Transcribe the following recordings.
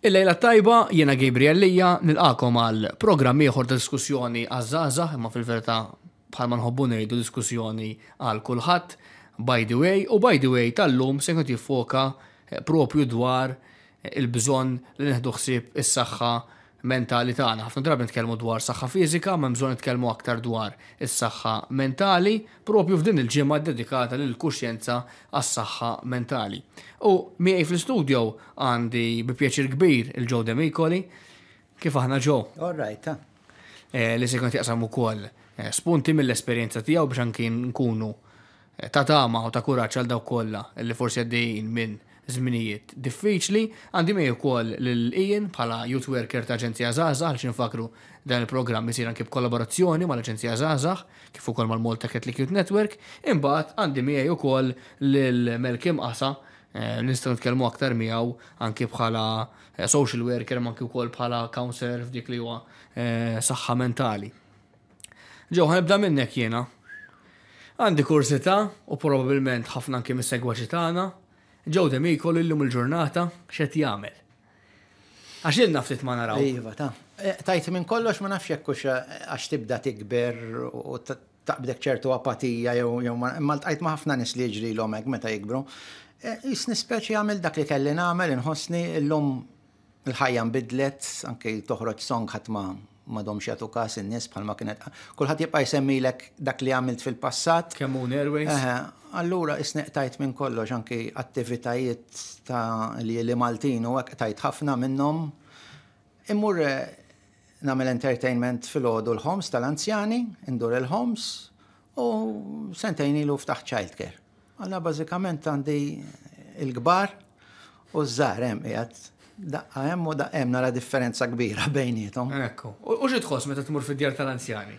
Il-lejla tajba jiena nil nilqakom għal programm ieħor ta' diskussjoni għazzaza, imma fil verta bħalma nħobbu ngħidu diskussjoni għal kulħadd by the way u by the way tal-lum se jkun jiffoka propju dwar il-bżonn li neħdu ħsieb is-saħħa mentali tagħna. Ħafna drabi nitkellmu dwar saħħa fiżika, ma bżonn nitkellmu aktar dwar is-saħħa mentali, propju f'din il-ġimgħa dedikata lil kuxjenza għas-saħħa mentali. U miegħi fl-istudio għandi bi pjaċir kbir il-ġew Mikoli. kif aħna ġew. Orrajt, eh, Li se kont jaqsam ukoll eh, spunti mill-esperjenza tiegħu biex anki nkunu eh, ta' tama u ta' kuraċ għal dawk kollha li forsi għaddejjin minn zminijiet diffiċli, għandi mej ukoll l-ijen bħala youth worker ta' Aġenzija Zazax għal xinfakru dan il-programm jisir anke b'kollaborazzjoni mal-Aġenzija Zazax, kif ukoll mal molta Catholic Youth Network, imbagħad għandi mej ukoll l melkim Qasa eh, nistgħu nitkellmu aktar miegħu anke bħala eh, social worker ma anke wkoll bħala counselor f'dik li huwa eh, saħħa mentali. Ġew ħanibda minnek jiena. Għandi kursita u probabilment ħafna anki mis-segwaċi tagħna ġew Demico kol illum il-ġurnata xet jagħmel. Għax il naftit ma naraw. Iva, ta' eh, tajt minn kollox ma nafx hux eh, għax tibda tikber u taqbdek ċertu apatija jew ma tajt ma ħafna nis li ġri l-omek meta jikbru. Eh, nispeċi għamil dak li kelli namel, nħosni l-lum il-ħajja nbidlet, anke toħroġ song ħatma ma domx jatu kas in-nies bħalma kienet. Kulħadd jibqa' jsemmilek dak li għamilt fil-passat. Kemm Airways allura isneqtajt minn kollox anki attivitajiet ta' li li Maltin u tajt ħafna minnom. Immur eh, namel entertainment fil-ħodu l-ħoms tal-anzjani, indur il-ħoms u sentajn ilu ftaħ childcare. Alla bazzikament għandi il-gbar u z-zarem jgħat daqqa hemm u daqqa hemm nara differenza kbira bejnietom. Ekku. U ġitħos meta tmur fid-djar tal-anzjani?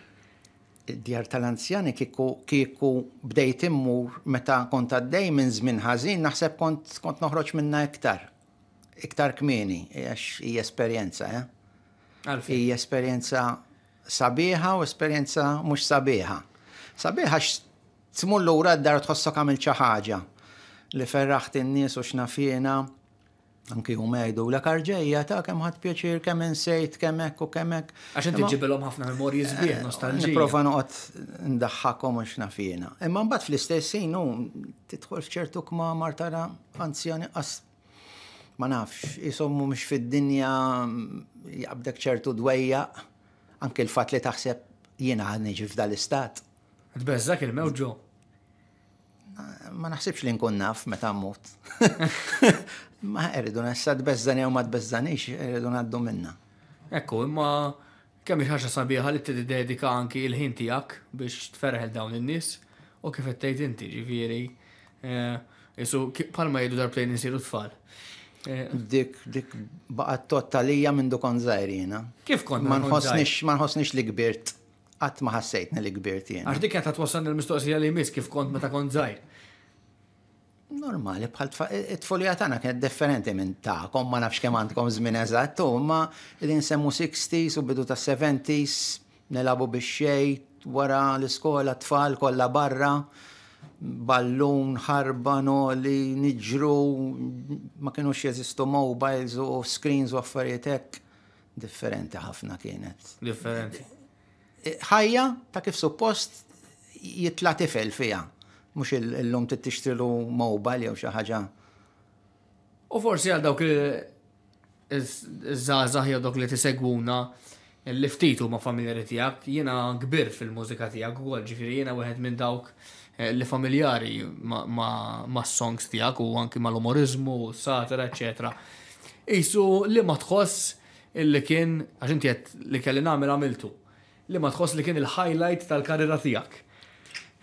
djar tal-anzjani kieku kieku bdejt immur meta kont għaddej minn żmien ħażin naħseb kont kont noħroġ minna iktar. Iktar kmieni, i esperienza, esperjenza, eh? Għalfi. Hija esperjenza sabiħa u esperjenza mhux sabiħa. Sabiħa x tmur lura d-dar tħossok għamil xi ħaġa li ferraħt in-nies u x'nafjena. Anki u mejdu l karġeja ta' kem ħat pjaċir, kem insejt, kemek u għax Għaxen tiġibilom ħafna memorji zbieħ, eh, nostalġija. Profa noqot ndaħħakom u xnafina. Imma mbat fl-istessin, u titħol fċertu kma martara anzjoni qas ma nafx, jisommu mux fid-dinja jabdek ċertu dwejja, anki l-fat li taħseb jiena ħanniġi f'dal-istat. Għadbezzak il-mewġu. Ma naħsibx li nkun naf meta mut. Ma eridu nessad bezzani u ma tbezzanix, eridu naddu minna. Ekku, imma kemm ħaxa sabiħa li t-dedika anki il-ħin tijak biex tferħel dawn in-nis u kif t-tejt inti ġiviri. Isu, eh, palma jidu darplejn nisiru tfal. Eh, dik, dik baqat tottalija minn dukon zaħirina. Kif kont? Ma hosnix li gbirt, Għat ma ħassejtni li kbirt jien. Għax dik għat għat wasan il-mistoqsija li mis kif kont meta konzajr. zaħir normali bħal it folja tagħna kienet differenti minn kom ma nafx kemm għandkom żmien eżatt, id-din nsemmu 60s u bidu ta' 70s nelabu biex xejn wara l-iskola tfal kollha barra ballun, ħarba, noli, niġru, ma kienux jeżistu mobiles u screens u affarietek differenti ħafna kienet. Differenti. ħajja ta' kif suppost jitla tifel fija mux il-lum t-tixtilu mobile jew xaħġa. U forsi għal dawk il żazah jew dawk li t-segwuna l liftitu ma' familjari tijak, jena kbir fil-mużika tijak, u ġifiri jena wieħed minn dawk eh, li familjari ma' songs tijak u anki ma' l-umorizmu, satira, eccetera. Isu li ma tħoss li kien, għaxinti li kelli għamil għamiltu, li ma tħoss li kien il-highlight tal-karriera tijak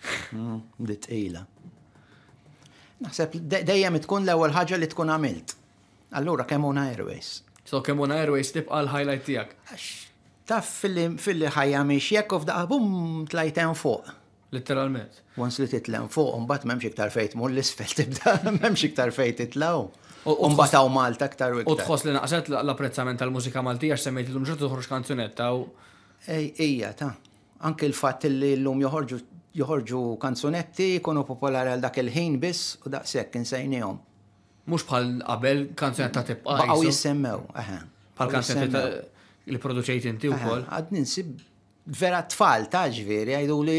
Dit mm, ila. Naħseb dejjem tkun l-ewwel ħaġa li tkun għamilt. Allura Kemuna Airways. So Kemuna Airways tibqa l-highlight tiegħek. Taf fil-li ħajja miex jekk u f'daqqa bum tlajten fuq. Literalment. Once li titlem fuq, mbagħad m'hemmx iktar fejt mur l-isfel tibda, m'hemmx iktar fejt titlaw. Mbagħad hawn Malta aktar u. U tħoss li naqset l-apprezzament tal-mużika Maltija għax semmejt l-lum kanzunetta u. Ejja, ta' anke l-fatt li l-lum joħorġu joħorġu kanzunetti, konu popolari għal dak il-ħin biss u daqshekk insejnihom. Mhux bħal qabel kanzunetta tibqa. Baqgħu jissemmew, eħe. Bħal kanzunetta li produċejt inti kol. Għad ninsib vera tfal ta' ġveri għajdu li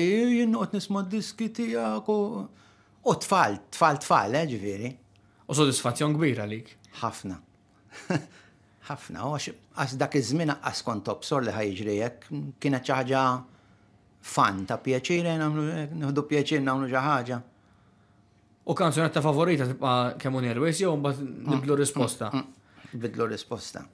għot nismu diski tiegħek u tfal, tfal tfal, eh ġveri. U sodisfazzjon kbira għalik. Ħafna. Ħafna, għax dak iż-żmien għas kont li ħajġrijek, kienet ċaħġa fan ta' pjaċir e e, nħdu pjaċir nagħmlu xi ħaġa. U kanzunetta favorita tibqa' kemm un Airways jew mbagħad nibdlu mm. risposta. Mm. Mm. Bidlu risposta.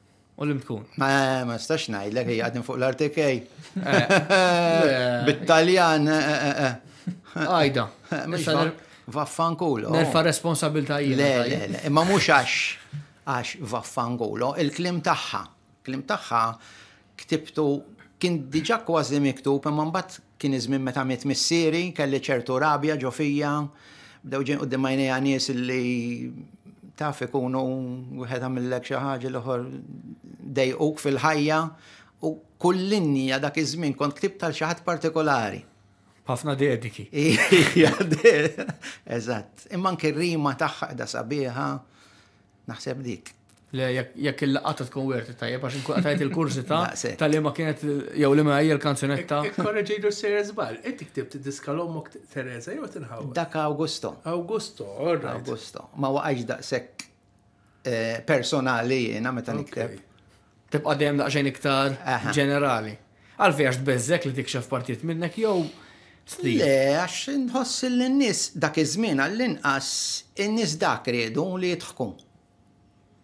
U li mtkun? Ma, ma stax najdlek, hija għadin fuq l-RTK. Eh. Bit-Taljan. Eh, eh, Ajda. Vaffankulo. Nerfa responsabiltajja. Le, le, le. Ma mux għax, għax vaffankulo. Il-klim taħħa. Klim taħħa ktibtu kien diġa kważi miktub, imma mbagħad kien iżmin meta miet missieri, kelli ċertu rabja ġofija, bdew ġin qudiem għajnejha nies li taf ikunu wieħed għamillek xi ħaġa l-oħor dejquk fil-ħajja u kullinja dak iż-żmien kont ktib tal xi ħadd partikolari. Ħafna dediki. Eżatt, imma anke rima tagħha qiegħda sabiħa naħseb dik. Le, jekk il-laqata tkun werti tajjeb, għax nkun għatajt il-kursi ta' tal-li ma kienet jew li ma hija l-kanzunetta. E, e, Korreġidu Serez Bal, inti ktib tiddiska l Tereza, jew tinħaw. Dak Augusto. Augusto, orra. Augusto. Ma waqgħax daqshekk eh, personali jiena meta nikteb. Tibqa' dejjem daqsxejn iktar ġenerali. Għalfi għax bezzek li tikxef partijiet minnek jew Le, għax nħoss l-nis dak iż-żmien għall-inqas in-nies dak riedu li jitħkun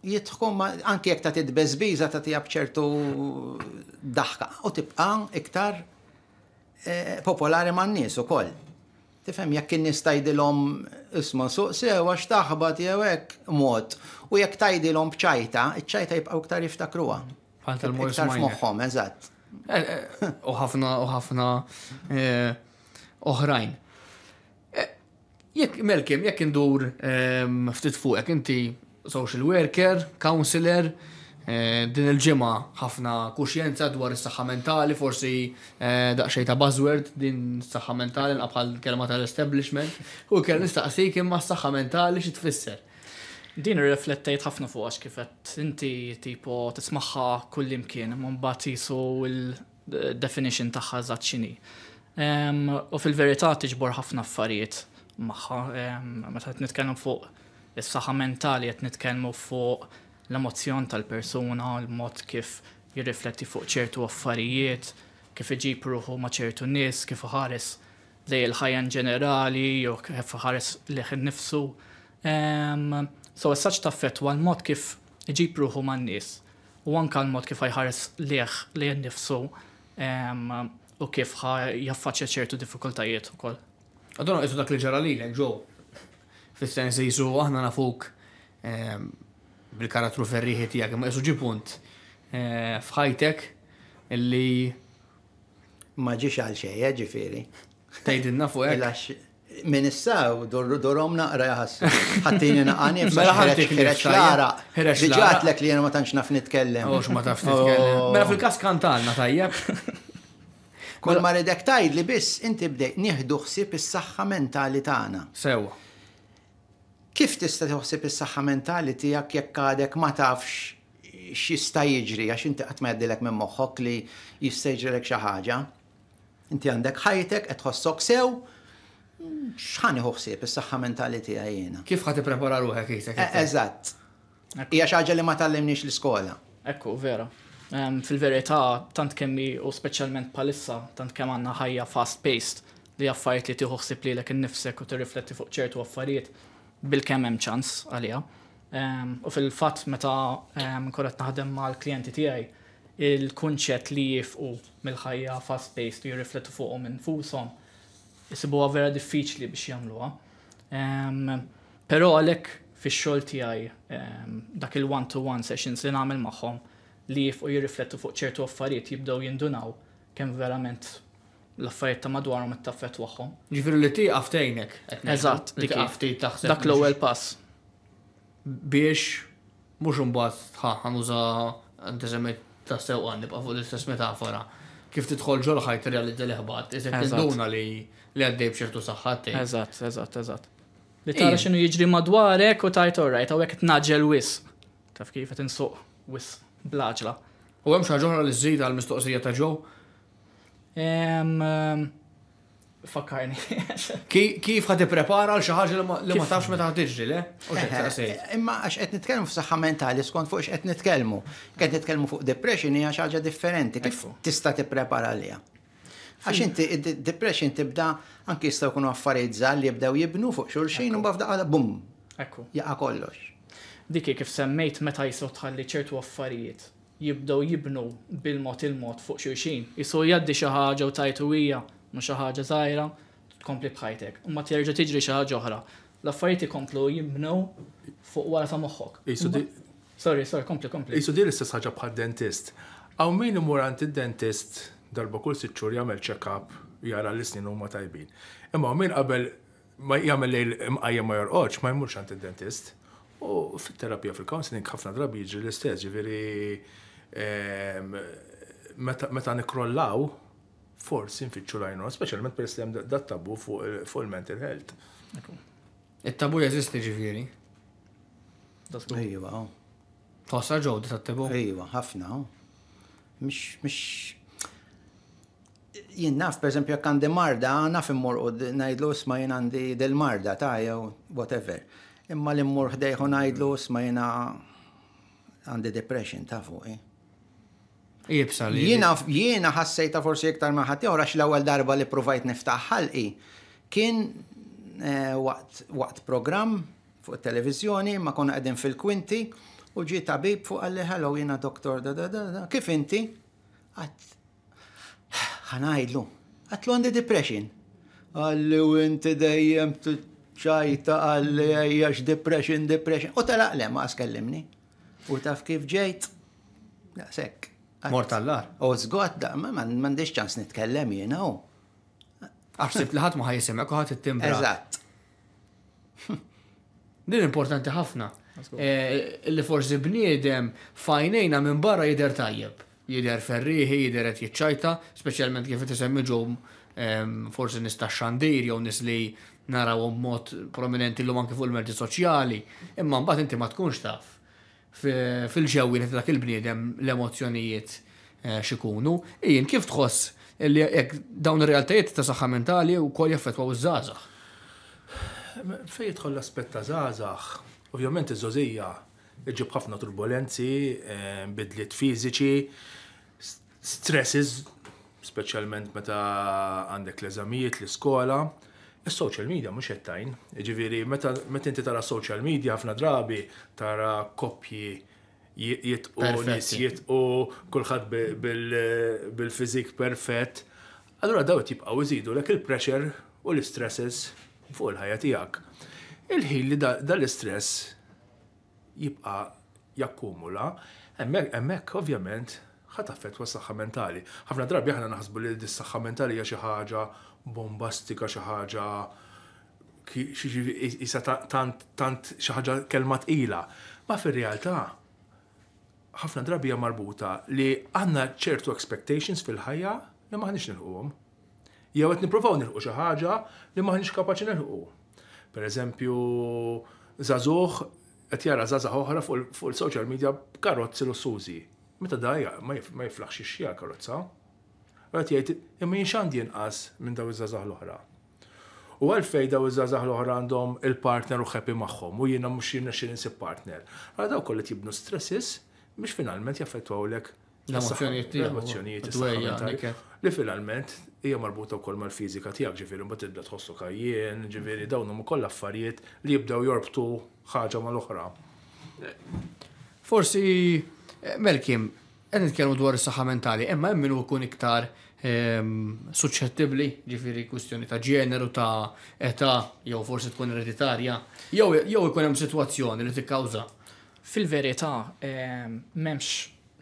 jitħku anki jek ta' titbeżbiża ta' tijab ċertu daħka u tibqa iktar eh, popolari ma' n-nies u koll. Tifem, jekk n l-om isma suqsew għax taħbat jew hekk mod u jekk tajdilhom bċajta, iċ-ċajta jibqgħu iktar jiftakruha. Bħal tal-mors moħħom, eżatt. Eh, eh, u ħafna u ħafna oħrajn. Jekk melkim, jekk indur ehm, ftit fuq, jek inti social worker, counselor, eh, din il-ġimgħa ħafna kuxjenza dwar is-saħħa mentali, forsi eh, daqsxejn ta' buzzword din is-saħħa mentali bħal kelma tal-establishment, u kell nistaqsik imma s-saħħa mentali xi tfisser. Din riflettejt ħafna fuq għax kifet inti tipo tismaħħa kull imkien, mbagħad isu l-definition tagħha żgħat x'inhi. U fil-verità tiġbor ħafna affarijiet magħha meta qed nitkellem fuq Is-saħħa mentali qed nitkellmu fuq l-emozjon tal-persuna, l-mod kif jirrifletti fuq ċertu affarijiet, kif iġib ruħu ma' ċertu nies, kif ħares li l-ħajja ġenerali, jew kif ħares liħ nifsu. Um, so, as such taffetwa l-mod kif iġib ruħu ma' nies u anka l-mod kif ħares liħ li nifsu um, u kif jaffaċċja ċertu diffikultajiet ukoll. Għadona, jisu dak li ġara li l-ġo, fil sens jisu aħna nafuk bil karatru ferriħi tiegħek, ma jisu ġipunt eh, f'ħajtek illi ma ġiex għal xejja eh, ġifieri. Tgħidilna fuq hekk. Min issa dorru naqra jaħassu. Ħattini naqani mela ħarex lara. Diġat lek li jena ma tantx naf nitkellem. ma taf nitkellem. Mela fil kas kantalna tajjeb. Kol ma ridek tajd li biss inti bdejt nieħdu ħsieb is-saħħa mentali tagħna. Sewwa. Kif tista' toħseb is-saħħa mentali tiegħek jekk għadek ma tafx x'jista' jiġri għax inti qatt ma minn moħħok li jista' jiġrilek xi ħaġa. Inti għandek ħajtek qed tħossok sew x'ħani ħoħsieb is-saħħa mentali tiegħek jiena. Kif ħad tipprepara ruħek jgħidlek? E, eżatt. Hija xi ħaġa li ma tallimniex l-iskola. Ekku, vera. Fil-verità, tant kemmi u speċjalment palissa, tant kemm għandna ħajja fast-paced li affarijiet li tieħu tiħoħsib lilek innifsek u tirrifletti fuq ċertu affarijiet bil-kemm hemm ċans għalija. U fil-fatt meta korret naħdem mal-klijenti tiegħi il-kunċett li jifqu mill-ħajja fast-paced u jirriflettu fuqhom fushom isibuha vera diffiċli biex jagħmluha. Però għalhekk fix-xogħol tiegħi dak il-one-to-one sessions li nagħmel magħhom li jifqu jirriflettu fuq ċertu affarijiet jibdew jindunaw kemm verament l-affarijiet ta' madwarhom it-taffet waħħom. Ġifieri li ti għaftejnek. Eżatt, dik għaftej taħseb. Dak l-ewwel pass. Biex mhux imbagħad ħanuża antisemit ta' sewqa nibqa' fuq l-istess metafora. Kif tidħol ġol ħajt realizza li ħbad, iżek tinduna li li għaddej b'ċertu saħħati. Eżatt, eżatt, eżatt. Li tara x'inhu jiġri madwarek u tajt għawek t-naġel wis. Taf kif qed insuq wis blaġla. U hemm xi li li żżid għall-mistoqsija ta' ġew Fakkarni. Kif ħat prepara l ħaġa li ma tafx meta ħtiġri, le? Imma għax qed f-saxħa mentali skont fuq x'qed nitkellmu. Għet nitkellmu fuq depression hija xi ħaġa differenti kif tista' tipprepara liha. Għax inti depression tibda anki jistgħu jkunu affarijiet żgħar li jibdaw jibnu fuq xulxin u bafda għada bum. Ekku. Jaqa' kollox. Dikki kif semmejt meta jisotħalli ċertu affarijiet jibdow jibnu bil-mod il-mod fuq xulxin. Jisu jaddi xi ħaġa u tajtu hija ma xi ħaġa żgħira tkompli bħajtek. Ma terġa' tiġri xi ħaġa oħra. L-affarijiet ikomplu jibnu fuq wara ta' moħħok. Sorry, sorry, kompli, kompli. Jisu dir istess ħaġa bħal dentist. Aw min imur id-dentist darba kull sitxur jagħmel check-up jara l-isnin huma tajbin. Imma min qabel ma jagħmel lejl imqajja ma jorqodx ma jmurx għand id-dentist. U fit-terapija fil-counseling ħafna drabi jiġri l-istess, ġifieri Ehm, meta nikrollaw, forsi nfittxu lajnuna, specialment per istem dat tabu fuq il-mental health. Il-tabu jazisti ġifiri? Ejwa, iva. Tossa ġodi ta' tabu? Ejwa, iva, ħafna. Mish, mish. Jien naf, per esempio, jekk għandi marda, naf immur u najdlu sma jien għandi del marda, ta' jew whatever. Imma l-immur ħdejħu najdlu sma jien għandi depression, ta' fuq, eh? Jibsal. Jiena jiena ħassejta forsi iktar ma' ħadd l-ewwel darba li provajt niftaħ ħalqi kien eh, waqt programm fuq televizjoni ma konna qegħdin fil-kwinti u ġi tabib fuq għalli ħallu jiena doktor da da da kif inti? Għat ħanajdlu għatlu għandi depression. Għalli u inti dejjem ċajta għalli għax depression, depression. U tal-għalem ma kellimni. U taf kif ġejt? Daqsek. Mort U zgot, ma mandiġ ċans nitkellem jena u. Għaxsib li ħat ma ħajisimek u ħat it-timbra. Eżatt. Hm. Din importanti ħafna. Eh, li forsi bniedem fajnejna minn barra jider tajjeb. Jider ferriħi, jider għet jitċajta, specialment kif tisemmi ġum ehm, forsi nista xandir jew nisli naraw mod prominenti l-lum fuq il-merti soċjali. Imma mbagħad inti ma tkunx taf fil ġewin dak il-bniedem l-emozjonijiet eh, xikunu. Ijin, kif tħoss li dawn ir-realtajiet ta' saħħa mentali u kol jaffetwaw iż zazax? Fej tħoll l-aspett ta' zazax, ovvjament iż-żożija iġib ħafna turbulenzi, eh, bidliet fiżiċi, stresses, speċjalment meta għandek l-eżamijiet, l-iskola, Is-social media mhux qed tajn, jiġifieri meta inti tara social media ħafna drabi tara koppji jitqu nies jitqu kulħadd bil-fiżik perfett. Allura daw jibqgħu jżidu lek il-pressure u l-istresses fuq il-ħajja tiegħek. Il-ħin li dal-istress jibqa' jakkumula, hemmhekk ovvjament ħat affett s-saħħa mentali. ħafna drabi aħna naħsbu li s-saħħa mentali hija xi ħaġa bombastika xi ħaġa isa tant tant xi ħaġa kelma tqila. Ma fir-realtà ħafna drabi hija marbuta li għandna ċertu expectations fil-ħajja li maħniex nilħuhom. Jew qed nippruvaw nilħu xi ħaġa li maħniex kapaċi nilħu. Per eżempju, żagħżugħ qed jara żagħżagħ oħra fuq il-social media karozzi lussużi. Meta dajja ma jiflaħx ix-xija karozza. Għat jgħid, imma jinxandi jinqas minn daw iż-żazah l-oħra. U għalfej daw iż-żazah l-oħra għandhom il-partner u ħepi magħhom u jiena mhux jiena xi ninsib partner. Għal daw kollet jibnu stresses biex finalment jaffettwawlek l-emozjonijiet li finalment hija marbuta wkoll mal-fiżika tiegħek ġifieri mbagħad tibda tħossu kajjien, ġifieri dawn huma koll affarijiet li jibdew jorbtu ħaġa mal-oħra. Forsi eh, Melkim, qed nitkellmu dwar is-saħħa mentali, imma hemm min ikun iktar Ehm, suċċettibli ġifiri kustjoni ta' ġeneru ta' età jew forsi tkun ereditarja jew ikun hemm sitwazzjoni li tikkawża. Fil-verità ehm, m'hemmx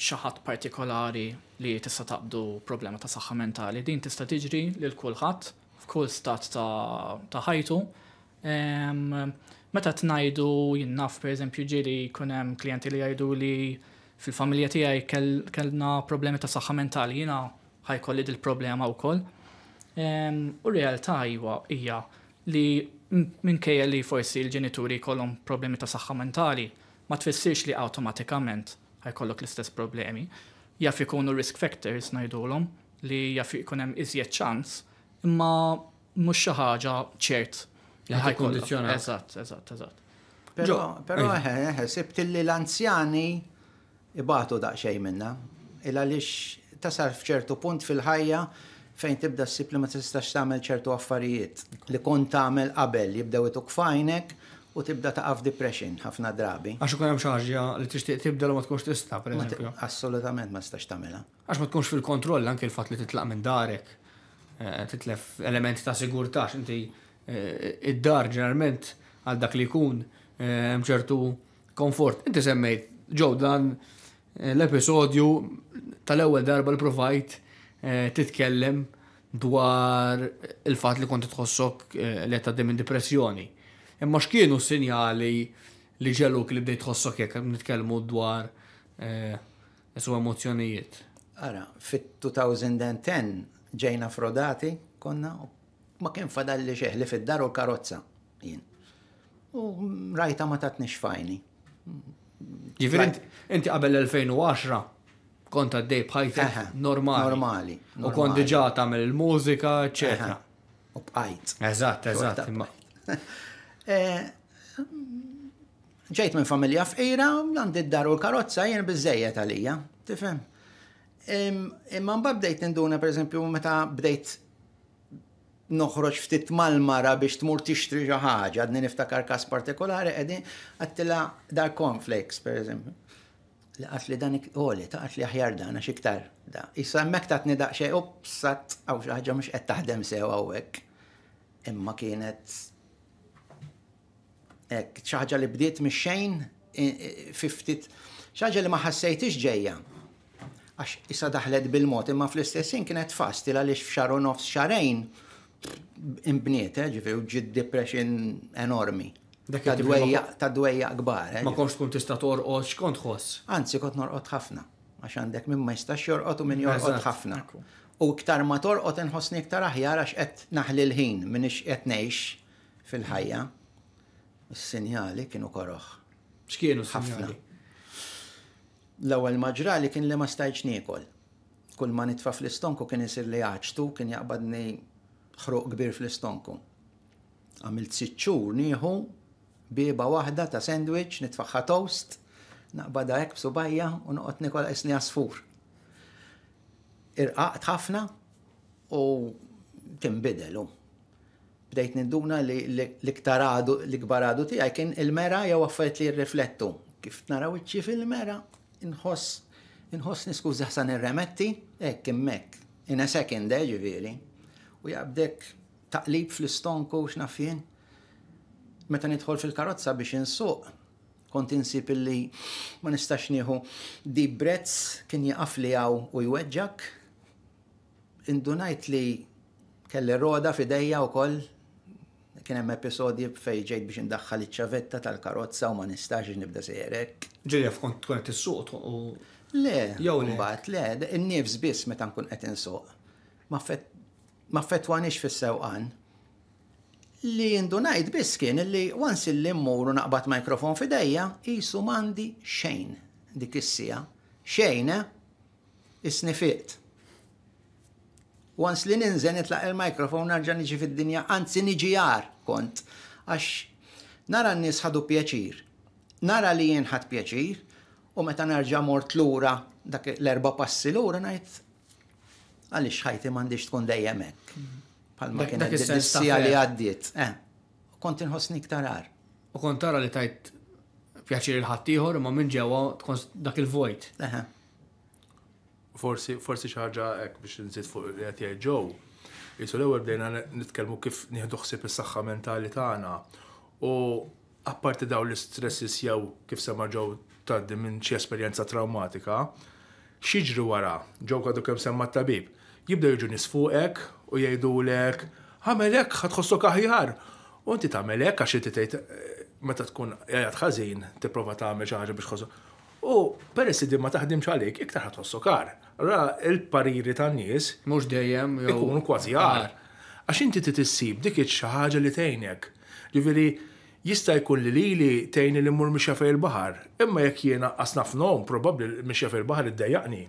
xi ħadd partikolari li tista' taqbdu problema ta' saħħa mentali. Din tista' tiġri lil kulħadd f'kull stat ta' ħajtu. Ehm, meta tnajdu jinnaf pereżempju ġiri jkun hemm klijenti li jgħidu li fil-familja tiegħi kellna problemi ta' saħħa mentali jiena ħajkolli dil-problema u koll. U realtà jwa hija li minkejja li forsi l-ġenituri kollhom problemi ta' saħħa mentali, ma tfissirx li automatikament ħajkollok l-istess problemi. Jaf ikunu risk factors ngħidulhom li jaf ikun hemm iżjed ċans, imma mhux xi ħaġa ċert li ħajkollok. Eżatt, eżatt, eżatt. Però eh. eh, eh, sibt li l-anzjani ibatu daqsxejn minna, il għaliex tasar fċertu punt fil-ħajja fejn tibda ssib li ma tistax tagħmel ċertu affarijiet li kont tagħmel qabel jibdew ituk fajnek u tibda taqaf depression ħafna drabi. Għax ukoll hemm xi ħaġa li tixtieq tibda u ma tkunx tista' pereżempju. Assolutament ma tistax tagħmilha. Għax ma tkunx fil-kontroll anke l-fatt li titlaq minn darek eh, titlef elementi ta' sigurtà inti eh, id-dar ġeneralment għal dak li jkun eh, hemm ċertu komfort. Inti semmejt ġew dan Eh, l-episodju tal-ewwel darba l-provajt eh, titkellem dwar il-fat li konti tħossok eh, li qed minn depressjoni. Imma x'kienu sinjali li ġelluk li bdejt tħossok jekk nitkellmu dwar su emozjonijiet. Ara, fit-2010 ġejna frodati konna ma kien fadalli xeħli fid-dar u l-karozza jien. U rajta ma tatni xfajni. Ġifiri, inti qabel 2010 kont għaddej bħajta normali. Normali. U kont diġa tagħmel il-mużika, eċetera. U bqajt. Eżatt, eżatt. Eh, ġejt minn familja f'ira, għandi d-dar u l-karozza jien bizzejet għalija, tifhem. Imma mbagħad bdejt ninduna pereżempju meta bdejt noħroġ ftit mal-mara biex tmur tixtri xi ħaġa, għadni niftakar każ partikolari qegħdin għattila dar per eżempju. Li għatli li dan ikoli, oh, ta' għatli li ħjar dan għax iktar. Issa hemmhekk tatni daqsxejn upsat għaw xi ħaġa mhux qed taħdem sew għawek. Imma kienet Ek, xaħġa li bdiet mix-xejn fiftit xaħġa li ma ħassejtix ġejja għax issa daħlet bil-mod, imma fl-istessin kienet il għaliex f'xaru nofs xarejn imbniet, eh, ġifir, u ġid depression enormi. Ta' dwejja kbar. Eh, ma konx tkun tista' torqod xkont ħoss. Anzi, kont norqot ħafna, għax għandek minn ma jistax jorqod u minn jorqod ħafna. U iktar ma torqod inħossni iktar aħjar għax qed naħli l-ħin minn qed ngħix fil-ħajja. Is-sinjali kienu koroħ. X'kienu s-sinjali? L-ewwel maġra li kien li ma stajċ niekol. Kull ma nitfa fl-istonku kien isir li jaċtu, kien jaqbadni ħruq kbir fl-istonku. Għamilt sitxur nieħu biba waħda ta' sandwich, nitfaxħa toast, naqbada hekk b'subajja u noqgħod nikol isni għasfur. Irqaqt ħafna u timbidelu. Bdejt niduna li l-iktar għadu, l-ikbar għadu tiegħi kien il-mera jew affarijiet li jirriflettu. Kif naraw iċċi fil-mera, inħoss inħoss niskuża ħsan ir-remetti, hekk hemmhekk. In a second, eh, ġifieri. Eh, u jabdek taqlib fl-istonku u xnafjen. Meta nidħol fil-karozza biex insuq, kont insib illi ma nistax nieħu di brezz kien jaqaf li għaw u jweġġak. Indunajt li kelli roda fidejja u koll kien hemm episodji fej ġejt biex indaħħal iċ-ċavetta tal-karozza u ma nistax nibda sejrek. Ġejja kont tkun qed issuq u. Le, jew mbagħad le, in-nifs biss meta nkun qed insuq. Ma fett ma fetwanix fis-sewqan. Li jindunajt biss kien li wans il mmur u naqbad mikrofon fidejja, jisu mandi xejn dik is-sija. Xejn, eh? isnifiet. Wans li ninżen itlaq il-mikrofon narġa niġi fid-dinja, anzi niġi jar kont, għax nara n-nis ħadu pjaċir. Nara li jien ħad pjaċir, u meta narġa mort lura dak l-erba passi lura najt għaliex ħajti m'għandix tkun dejjem hekk. Palma kien dis-sija li għaddiet. kont inħossni iktar U kont tara li tajt pjaċir il ħattijħor ma minn ġewwa tkun dak il-vojt. Forsi forsi xi ħaġa hekk biex nżid fuq li qed jgħid ġew. Isu l bdejna nitkellmu kif nieħdu ħsieb is-saħħa mentali tagħna. U apparti daw l-istressis jew kif sema ġew tgħaddi minn xi esperjenza traumatika, xieġri wara ġew għadu kemm semma t-tabib jibdew jiġu nisfuqek u jgħidulek ħamelek ħatħossok aħjar. U inti tagħmelek għax inti tgħid eh, meta tkun qiegħed ħażin tipprova tagħmel xi ħaġa biex ħossok. U peress din ma taħdimx għalik iktar ħatħossok ar. Ra il-pariri tan-nies mhux dejjem ikunu kważi għar. Għax inti titissib dik xi ħaġa li tgħinek. Ġifieri jista' jkun li lili tgħinni li mmur mixja fejn il-baħar, imma jekk jiena qasna nom, probabbli mixja fejn il-baħar iddejjaqni.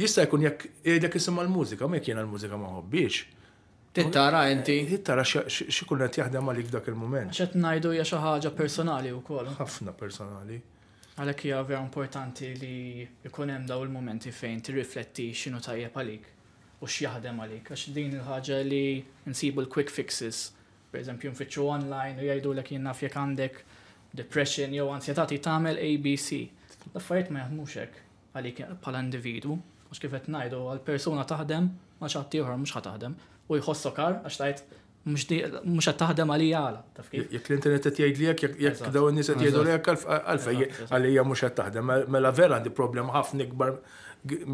Jista' jkun jekk jgħidlek isim għall mużika ma jekk jiena l-mużika ma hobbiex. Tittara inti. Eh, tittara xi kun qed jaħdem għalik dak il-mument. X'qed ngħidu hija xi ħaġa personali wkoll. Ħafna personali. Għalhekk hija vera importanti li jkun hemm daw il-momenti fejn tirrifletti x'inhu tajjeb għalik u x'jaħdem għalik għax din il-ħaġa li nsibu l-quick fixes. Per eżempju, nfittxu online u jgħidu l jien naf jekk għandek depression jew ansjetati tagħmel ABC. L-affarijiet ma jaħdmux hekk għalik bħala individwu. Mux kif qed ngħidu għal-persuna taħdem ma xatt ieħor mhux ħataħdem u jħossok kar għax tajt mux għat taħdem għalija għala. Jek l-internet għet jgħid lijak, jek daw n-nis għet jgħidu lijak għalfej għalija mux għat taħdem. Mela vera għandi problem ħafna ikbar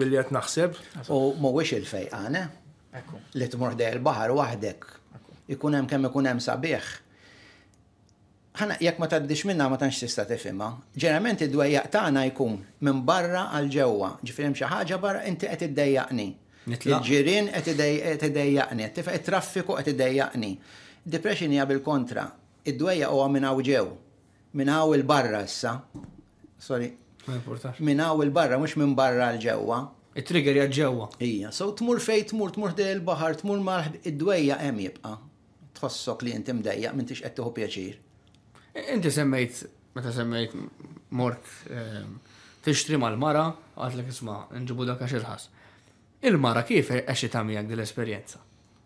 mill-li naħseb. U mowix il-fej għana, li t-murdi l-bahar wahdek, ikun hemm kemm ikun hemm sabiħ ħana jekk ma tgħaddix minna ma tantx tista' tifhimha. Ġeneralment id-dwejjaq tagħna jkun minn barra għal ġewwa, ġifier hemm xi ħaġa barra inti qed iddejjaqni. Il-ġirien qed iddejjaqni, it-traffiku qed iddejjaqni. Depression hija bil-kontra, id-dwejjaq huwa minn hawn ġew, minn hawn il-barra issa. Sorry. Minn hawn il-barra, mhux minn barra għal ġewwa. It-trigger hija ġewwa. Ija, so tmur fejn tmur, tmur dejn il-baħar, tmur mal id dwejja hemm jibqa' tħossok li inti mdejjaq minn tix qed tieħu pjaċir. Inti semmejt, meta semmejt mort ehm, tixtri mal-mara, għatlek isma, nġibu dak għax irħas. Il-mara kif għaxi tamijak dil-esperienza?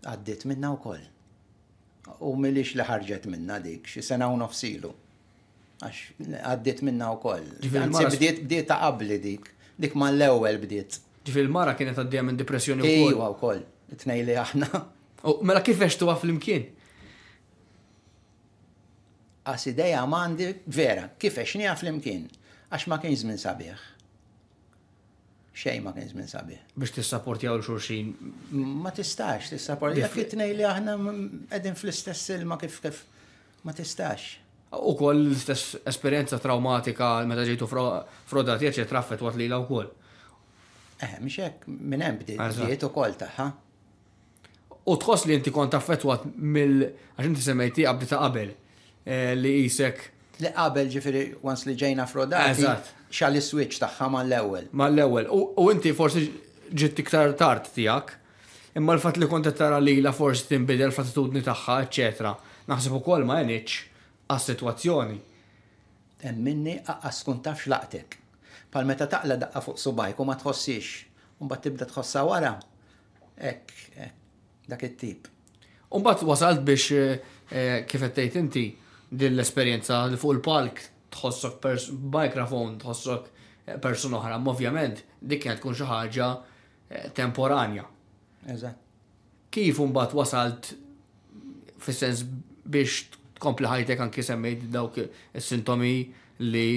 Għaddit minna u koll. U milix li ħarġet minna dik, xi sena u nofsilu. Għax għaddit minna u koll. bdiet bdiet ta' qabli dik, dik ma l-ewel bdiet. Ġifil mara kienet għaddija minn depressjoni u koll. Iwa u koll, t-nej aħna. U mela kif għax tuwa fl-imkien? Għas ideja għamandi vera, kifex nijaf flimkien, għax ma kienx żmien sabiħ. Xej ma kienx żmien sabiħ. Biex t-sapporti l-xurxin? Ma tistax tissapportjaw. Jek fitnej li aħna qegħdin fl-istess ilma kif kif ma tistax. U kol l-istess esperienza traumatika meta ġejtu froda tieċe traffet għat li law koll. Eh, miexek, għem bdiet u kol taħħa. U tħoss li inti kont affettwat mill għax inti semmejti għabdi qabel Eh, li jisek. Li qabel ġifiri, once li ġejna frodati, xal switch taħħa ma l-ewel. Ma l-ewel. U inti forsi ġitt iktar tard tijak, imma l-fat li kontet tara li la forsi timbidel fatitudni taħħa, ecc. Naħseb ukoll ma jeniċ għas-situazzjoni. Minni għas kun laqtek. Pal meta taqla daqqa fuq subajk u ma tħossix, un tibda tħossa wara, ek, dak it-tip. bat wasalt biex eh, eh, kif qed tgħid inti din l-esperjenza li fuq il-palk tħossok bikrafon, tħossok eh, persuna oħra, ma ovvjament dik kienet tkun xi ħaġa eh, temporanja. Eżatt. Kif mbagħad wasalt fis-sens biex tkompli ħajtek anki semmejt dawk is-sintomi li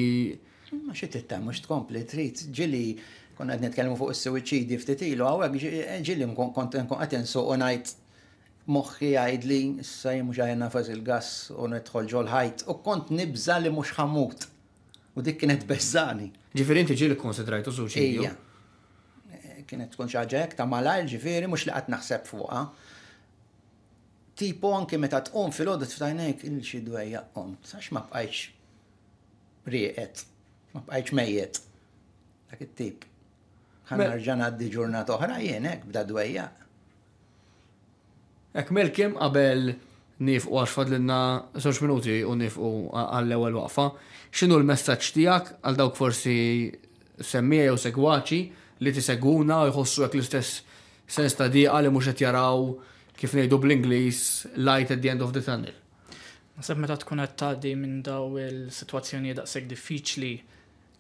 ma xi tittem mhux tkompli trid ġili konna qed nitkellmu fuq is-suwiċidi ftit ilu hawnhekk ġili kont qed insuq u ngħid moħħi għajd li issa jimux għajna faz il-gas u netħol ġol ħajt u kont nibza li mux ħamut u dik kienet bezzani. Ġifiri inti ġili konsidrajtu suċidju? Eh, kienet tkun xaġek ta' malajl ġifiri mux li għat naħseb fuqa. Tipo anki meta tqum fil-ħodu tftajnejk il-xi dwejja qum, sax ma bqajx rieqet, ma bqajx mejjet. Dak it-tip. Ħanarġan għaddi ġurnat oħra jenek bda dwejja. Ek Malcolm qabel nifqu għax fadlinna sorx minuti u nifqu għall-ewwel waqfa. X'inhu l-messaġġ tiegħek għal dawk forsi semmija jew segwaċi li tiseguna u jħossu hekk l-istess sens ta' diqa li mhux qed jaraw kif ngħidu bl-Ingliż light at the end of the tunnel. Naseb meta tkun qed tgħaddi minn daw il-sitwazzjoni daqshekk diffiċli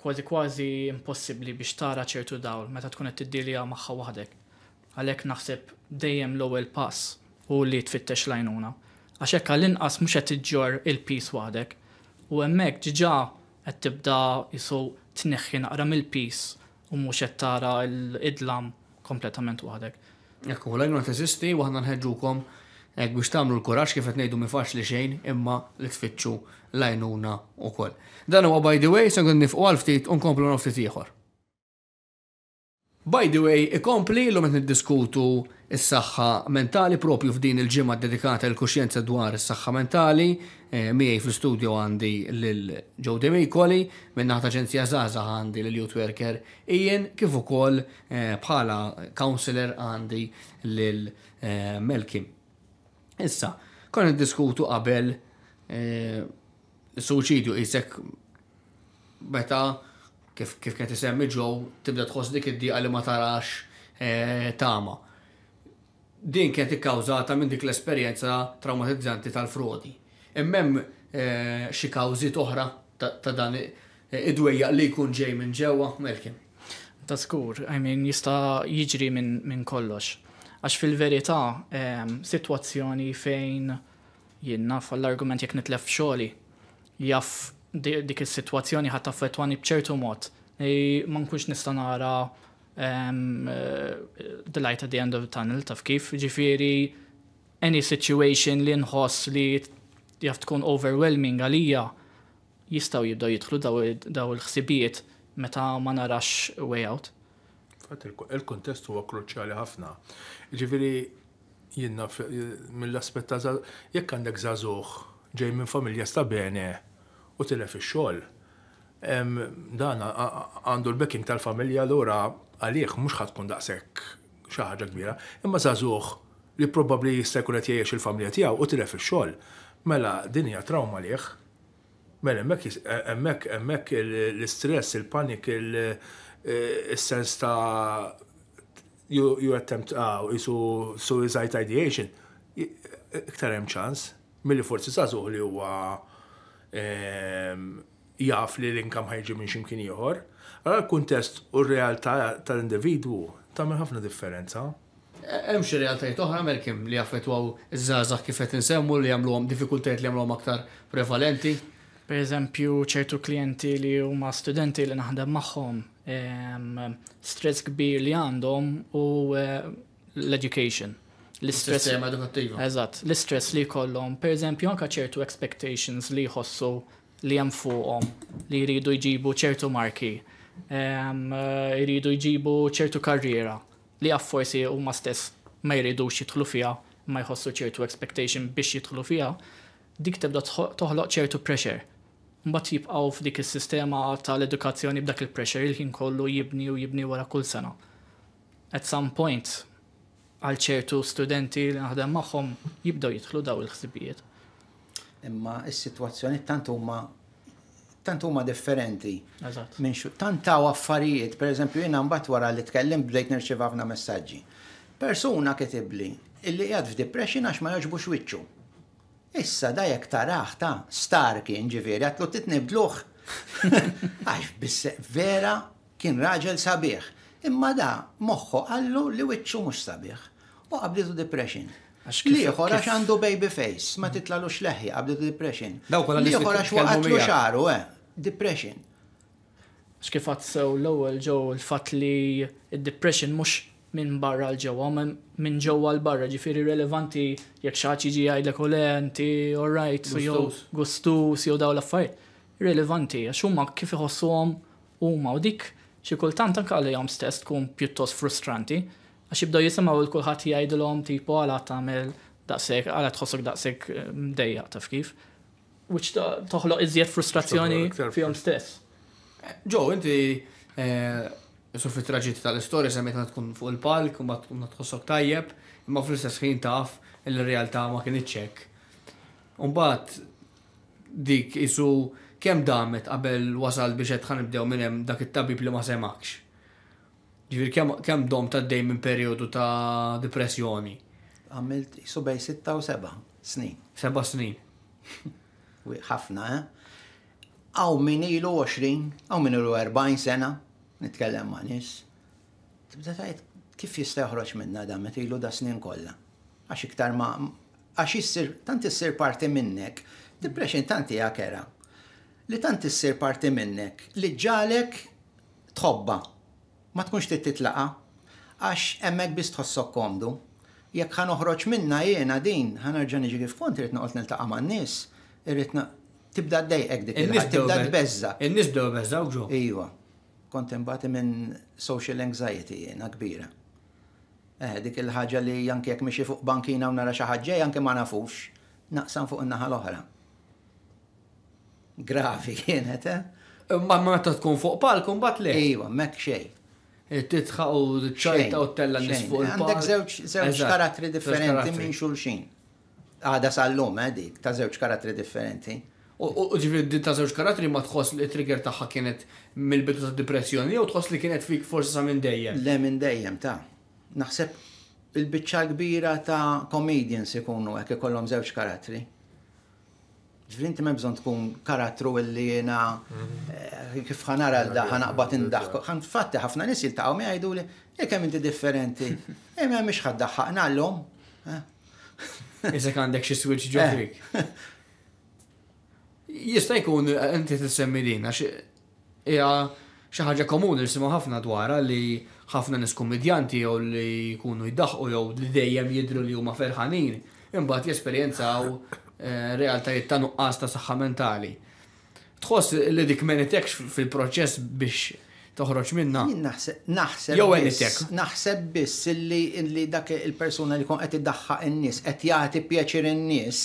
kważi kważi impossibbli biex tara ċertu dawl meta tkun qed tiddilja wahdek. Għalek Għalhekk naħseb dejjem l-ewwel pass u li tfittex lajnuna. Għaxek għall-inqas mux għet iġġor il-pis waħdek u emmek ġiġa għet tibda jisu tneħħi naqra mill-pis u mux għet tara l-idlam kompletament waħdek. Jekk u lajnuna t-esisti u għanna nħedġukom jekk biex tamlu l-kuraċ kif qed ngħidu mifax li xejn imma li tfittxu lajnuna wkoll. Dan huwa by the way se nkun nifqu għal ftit u nkomplu ftit ieħor. By the way, ikompli l qed niddiskutu is-saħħa mentali propju f'din il-ġimgħa dedikata l kuxjenza dwar is-saħħa mentali. Eh, Miej fl-studio għandi lil-Joe Demikoli, naħta ġenzija Zaza għandi lil-Youth Worker Ijen, kif ukoll eh, bħala counselor għandi lil eh, melki Issa, kon diskutu qabel suċidju jisek meta kif kif kien tisemmi ġew tibda tħoss dik id dieqa li ma tarax tama din kienet ikkawżata minn dik l-esperjenza traumatizzanti tal-frodi. Immem eh, xi kawżi oħra ta' dan id-dwejja li jkun ġej minn ġewwa Melkin? Ta' skur, I mean, jista' jiġri minn kollox. Għax fil-verità, ehm, situazzjoni fejn jien naf l-argument jekk nitlef xogħli jaff dik is-sitwazzjoni ħadd affettwani b'ċertu mod. Ma nkunx nista' nara um, uh, the light at the end of the tunnel taf kif ġifiri any situation li nħoss li jaf tkun overwhelming għalija jistaw jibdaw jidħlu daw il-ħsibijiet meta ma narax way out. il kontestu huwa kruċjali ħafna. Ġifiri jinnna mill-aspett ta' jekk għandek zazuħ ġej minn familja sta bene u tilef ix-xogħol. Dan għandu l-backing tal-familja l għalieħ mhux ħatkun daqshekk xi ħaġa kbira, imma zazuħ li probabbli jista' jkun qed jgħix il-familja tiegħu u tilef ix-xogħol. Mela din hija trawma lih. Mela hemmhekk eh, hemmhekk l-istress, il-panik, il-sens eh, ta' you attempt għaw ah, jisu suicide ideation, iktar hemm ċans, milli forsi sażuħ li huwa ehm, jaf li l-inkam ħajġi minn ximkien ieħor kuntest u r-realtà tal-individwu tagħmel ħafna differenza. Hemm xi realtajiet oħra kemm li affettwaw iż-żgħażagħ kif qed insemmu li jagħmluhom diffikultajiet li jagħmluhom aktar prevalenti. Per eżempju, ċertu klijenti li huma studenti li naħdem magħhom stress kbir li għandhom u eh, l-education. L-istress edukattiva. Eżatt, l-istress li jkollhom, per eżempju, anke ċertu expectations li jħossu li hemm fuqhom li jridu jġibu ċertu marki jridu eh, jġibu ċertu karriera li għafforsi u ma stess ma jridux jitħlu fija, ma jħossu ċertu expectation biex jitħlu fija, dik tibda toħloq ċertu pressure. Mbagħad jibqgħu f'dik is-sistema tal-edukazzjoni b'dak il-pressure il-ħin kollu jibni u jibni wara kull sena. At some point, għal ċertu studenti li naħdem magħhom jibdaw jitħlu daw il-ħsibijiet. Imma il sitwazzjoni tant huma tant huma differenti. Minn xu, tant ta' affarijiet, per eżempju, jena mbagħad wara li tkellim bdejt nirċiv ħafna messaġġi. Persuna kitibli illi qiegħed f'depression għax ma jogħġbux wiċċu. Issa da jekk taraħ ta' star kien ġifieri għatlu titnibdluh. Għax biss vera kien raġel sabiħ. Imma da moħħu għallu li wiċċu mhux sabiħ. U qablitu depression. Liħor għax għandu baby face, ma titlalux leħi għabdu depression. Liħor għax waqatlu xaru, eh depression. Xkifat sew l-ewwel ġew il-fatt li id-depression mhux minn barra l-ġewwa, minn ġewwa l-barra, ġifieri relevanti jekk xaħat jiġi jgħidlek u lenti, all right, jew gustus jew daw l-affarijiet. Relevanti għax huma kif iħossuhom huma u dik xi kultant anke għalihom stess tkun pjuttost frustranti għax jibdew jisimgħu l kulħadd jgħidilhom tipo għala tagħmel daqshekk għala tħossok daqshekk mdejja mm, taf kif which toħloq iżjed frustrazzjoni fihom stess. Ġo, inti eh, sur fit traġiti tal-istorja se meta tkun fuq il-palk u ma tkun tħossok tajjeb, imma fl-istess ħin taf il-realtà ma kien iċċek. Umbat dik isu kemm damet qabel wasal biex qed ħanibdew minn hemm dak it-tabib li ma semakx. Ġifier kemm dom ta' dej minn perjodu ta' depressjoni. Għamilt isu bej sitta u seba' snin. Seba' snin. ħafna, għaw eh? min ilu 20, għaw minn ilu 40 sena, nitkellem ma' nis. Tibda tajt, kif jista' joħroġ minna da meta ilu da snin kollha? Għax iktar ma' għax jissir, tant jissir parti minnek, depression tant jgħakera, kera. Li tant jissir parti minnek, li ġalek tħobba, ma tkunx titlaqa, għax emmek biss tħossok komdu. Jekk ħan uħroġ minna jiena din, ħan arġan iġi kif kont naqot noqgħod niltaqa' man-nies irritna tibda d-dejqek dik il tibda d-bezza. Il-nis bdew bezza uġu. Iwa, kontembati minn social anxiety jena kbira. Eh, dik il-ħagġa li janki jek miexi fuq bankina u nara xaħġa janki ma nafux, naqsan fuq naħa l-oħra. Gravi kienet, eh? Ma ma ta' tkun fuq palkum bat li? Iwa, mek xej. Eh, Titħa u ċajta u tella nisfuq. Għandek zewċ karatri differenti minn xulxin għada sal-lum, eh, dik, ta' zewċ karatri differenti. U ġifri ta' zewċ karatri ma tħoss li trigger taħħa kienet mill-bidu ta' depressjoni u tħoss li kienet fik forsi sa' minn dejjem? Le minn dejjem ta' naħseb il-bicċa kbira ta' comedians ikunu għek ikollhom zewċ karatri. Ġifri inti mebżon tkun karattru illi jena eh, kif ħanara l-da ħanaqbat indaħ. ħan fatti ħafna nis jiltaqaw mi għajdu li, jek inti differenti, jek miex ħaddaħħaqna l-lum. Eh? Isek għandek xi switch ġofrik. Eh. Jista' jkun eh, inti tissemmi din għax eh, hija xi ħaġa komuni simu ħafna dwarha li ħafna nis komedjanti jew li jkunu jdaħqu jew li dejjem jidru li huma ferħanin imbagħad jesperjenzaw realtajiet ta' nuqqas ta' saħħa mentali. Tħoss li dik menitekx fil-proċess biex toħroġ minna. Naħseb. Jow għenitek. Naħseb biss li dak il-persuna li kon qed iddaħħa n-nies, qed jagħti pjaċir n-nies,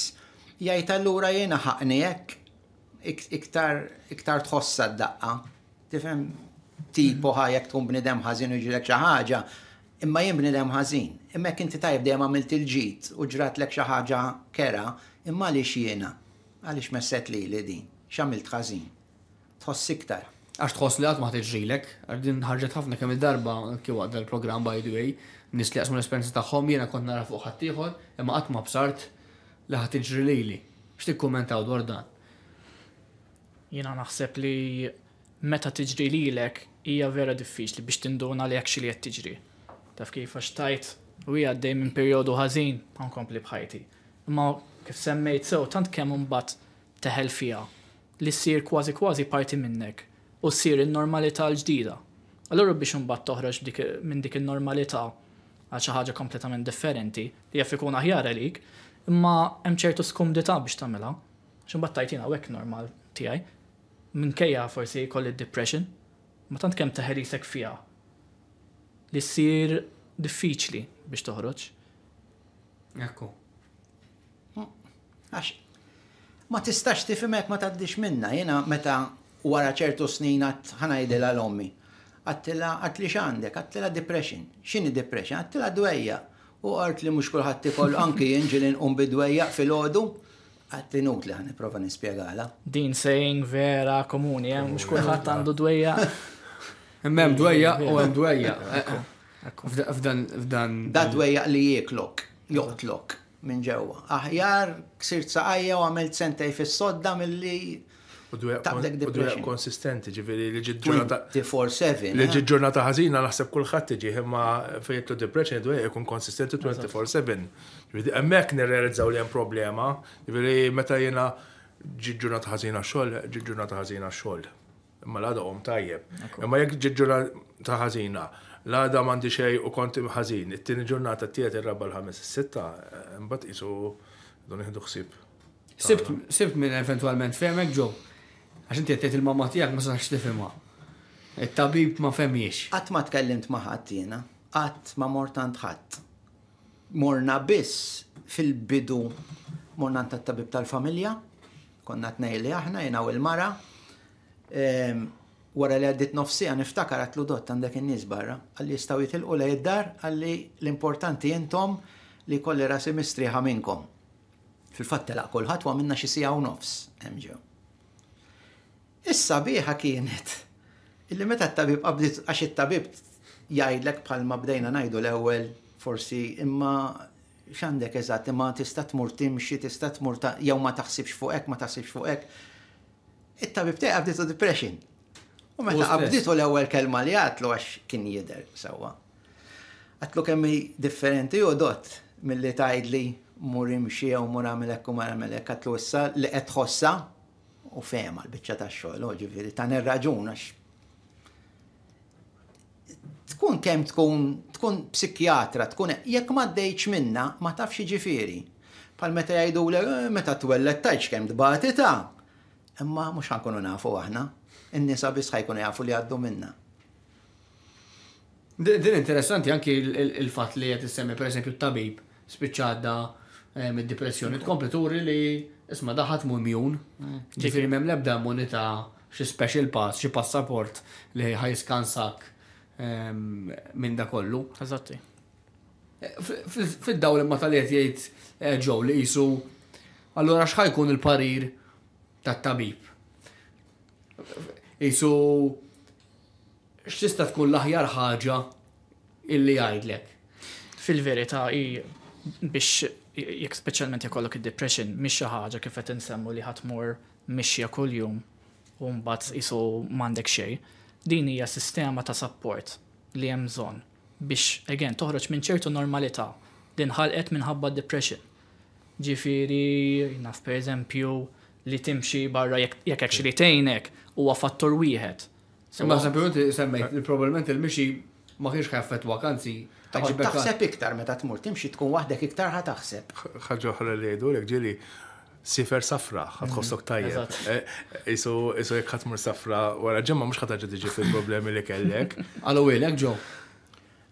jgħid allura jiena ħaqni hekk iktar iktar tħossa d-daqqa. Tifhem tipu ħajek tkun bnidem ħażin u ġilek xi ħaġa, imma jien bnidem ħażin. Imma inti tajb dejjem għamilt il-ġid u ġratlek xi ħaġa kera, imma għaliex jiena? Għaliex messet li li din? X'għamilt ħażin? Tħoss iktar għax tħoss li għatma ma ħtiġrilek, għardin ħarġet ħafna kemm il-darba kif waqt il-programm by the way, nis li għasmu l-esperienza tagħhom jiena kont nara fuq ħaddieħor, imma qatt ma bsart li ħatiġri lili. X'tik kommentaw dwar dan? Jiena naħseb li meta tiġri hija vera diffiċli biex tinduna li actually qed tiġri. Taf kif għax tajt u għaddej minn perjodu ħażin nkompli bħajti. Imma kif semmejt sew tant kemm bat teħel fiha li ssir kważi kważi parti minnek u ssir il-normalità l-ġdida. Allura biex imbagħad toħroġ minn dik il-normalità għal xi ħaġa kompletament differenti li jaf ikun aħjar għalik, imma hemm ċertu skumdità biex tagħmilha. X'imbagħad tajtina hekk normal tiegħi. Minkejja forsi jkolli depression, ma tant kemm teħelisek fiha li ssir diffiċli biex toħroġ. Ekku. Għax, ma tistax tifhimek ma taddix minna, jena meta wara ċertu snin għat ħanajdela l-ommi. Għattila għat li xandek, għattila depression, xini depression, għattila dwejja. U għart li mux kullħat tifol anki jenġilin un bidwejja fil-ħodu, u nukli għani prova nispiegħala. Din sejn vera komuni, eh? mux kullħat għandu dwejja. Mem dwejja u għem dwejja. Eh, eh. F'dan, f'dan. Da dwejja li jieklok, joqtlok minn ġewwa. Aħjar ksirt saqajja u għamilt sentej fis-sodda mill-li U konsistenti, ġiviri li ġiġġurnata. 24-7. Li ġiġġurnata ħazina naħseb kullħat tiġi, imma fejt lu depression dwe jkun konsistenti 24-7. Ġiviri, emmek nirrealizzaw li jem problema, ġiviri, meta jena ġiġġurnata ħazina xol, ġiġġurnata ħazina xol. Imma l-għada għom tajjeb. Imma jek ġiġġurnata ħazina, l-għada mandi xej u konti mħazin, it-tini ġurnata t-tiet il-rabba l-ħames, s-sitta, mbat jisu, don jihdu xsib. Sibt minn eventualment, femek ġo. Għax inti għattiet il-mamma tijak ma saħx tifima. Il-tabib ma femjiex. Għat ma tkellimt maħat jena, għat ma mortant ħadd Morna biss fil-bidu morna ta' tabib tal-familja, konna t-nejli aħna jena u il-mara. Wara li għaddit nofsi għan iftakar għatlu dott għandek n-nis barra, għalli jistaw jitilqu la id-dar, għalli l-importanti jentom li kolli rasi mistriħa minnkom. Fil-fattelaq kolħat għamilna xisija u nofs, emġew. Issa biħa kienet. Illi meta t-tabib qabdit għax it-tabib jgħidlek bħalma bdejna najdu l-ewwel forsi imma x'għandek eżatt imma tista' tmur timxi, tista' tmur jew ma taħsibx fuq hekk, ma taħsibx fuq hekk. It-tabib qabdit u depression. U meta u l-ewwel kelma li għatlu għax kien jidher sewwa. Għatlu kemmi differenti u dot mill-li tgħidli mur imxi u mur u mar għamilek għatlu issa li qed u fema l-bicċa ta' xogħol, oh, ġifiri, ta' nirraġun għax tkun kemm tkun tkun psikjatra, tkun jekk ma d-dejċ minna ma tafx ġifiri. Pal meta jgħidu l eh, meta twellet tajċ kemm ta' Imma mhux ħankunu nafu aħna, in-nisa biss ħajkunu jafu li għaddu minna. Din interessanti anki il-fatt li qed issemmi pereżempju t-tabib spiċċadda eh, mid-depressjoni tkompli turi li Isma daħat mu immune, eh. ġifiri mem lebda moneta xi special pass, xi passaport li ħajskansak ehm, minn da kollu. Eżatti. Eh, fid-dawl imma tal-jgħid jgħid ġew eh, li jisu allura x'ħajkun il-parir tat-tabib. Jisu x'tista' tkun l-aħjar ħaġa illi jgħidlek. Fil-verità biex jek specialment jekollok id-depression, mish xi ħaġa kif qed insemmu li ħatmur mixja kuljum u mbagħad isu m'għandek xejn. Din hija sistema ta' support li hemm bżonn biex again toħroġ minn ċertu normalità din nħalqet minħabba depression. Ġifieri naf pereżempju li timxi barra jekk actually tgħinek huwa fattur wieħed. Ma' semplu semmejt, probablement il-mixi ma kienx ħaffet wakanzi. Taħseb iktar meta tmur timxi tkun waħdek iktar ħa taħseb. Ħaġa oħra li jgħidulek ġieli sifer safra, ħatħossok mhm. tajjeb. Eh, eh, isu jekk ħatmur safra, wara ġemma mhux ħataġa tiġi fil-problemi li kellek. Għallu ilek ġo?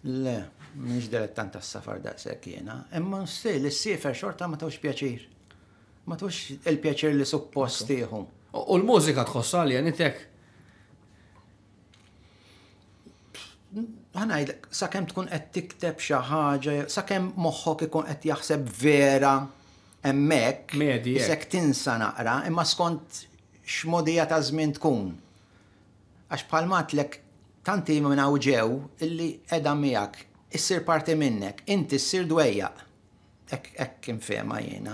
Le, mhix dilettant tas-safar daqshekk jiena, imma stil is-sifer xorta ma tawx pjaċir. Ma tawx il-pjaċir li suppost tieħu. U l-mużika tħossali għanitek? ħanajdlek, sakemm tkun qed tikteb xi ħaġa, sakemm moħħok ikun qed jaħseb vera hemmhekk, isek tinsa naqra, imma skont x'modija ta' żmien tkun. Għax lek tanti minn hawn ġew illi edha miegħek, issir parti minnek, inti issir dwejja. Ekk kien fema jiena.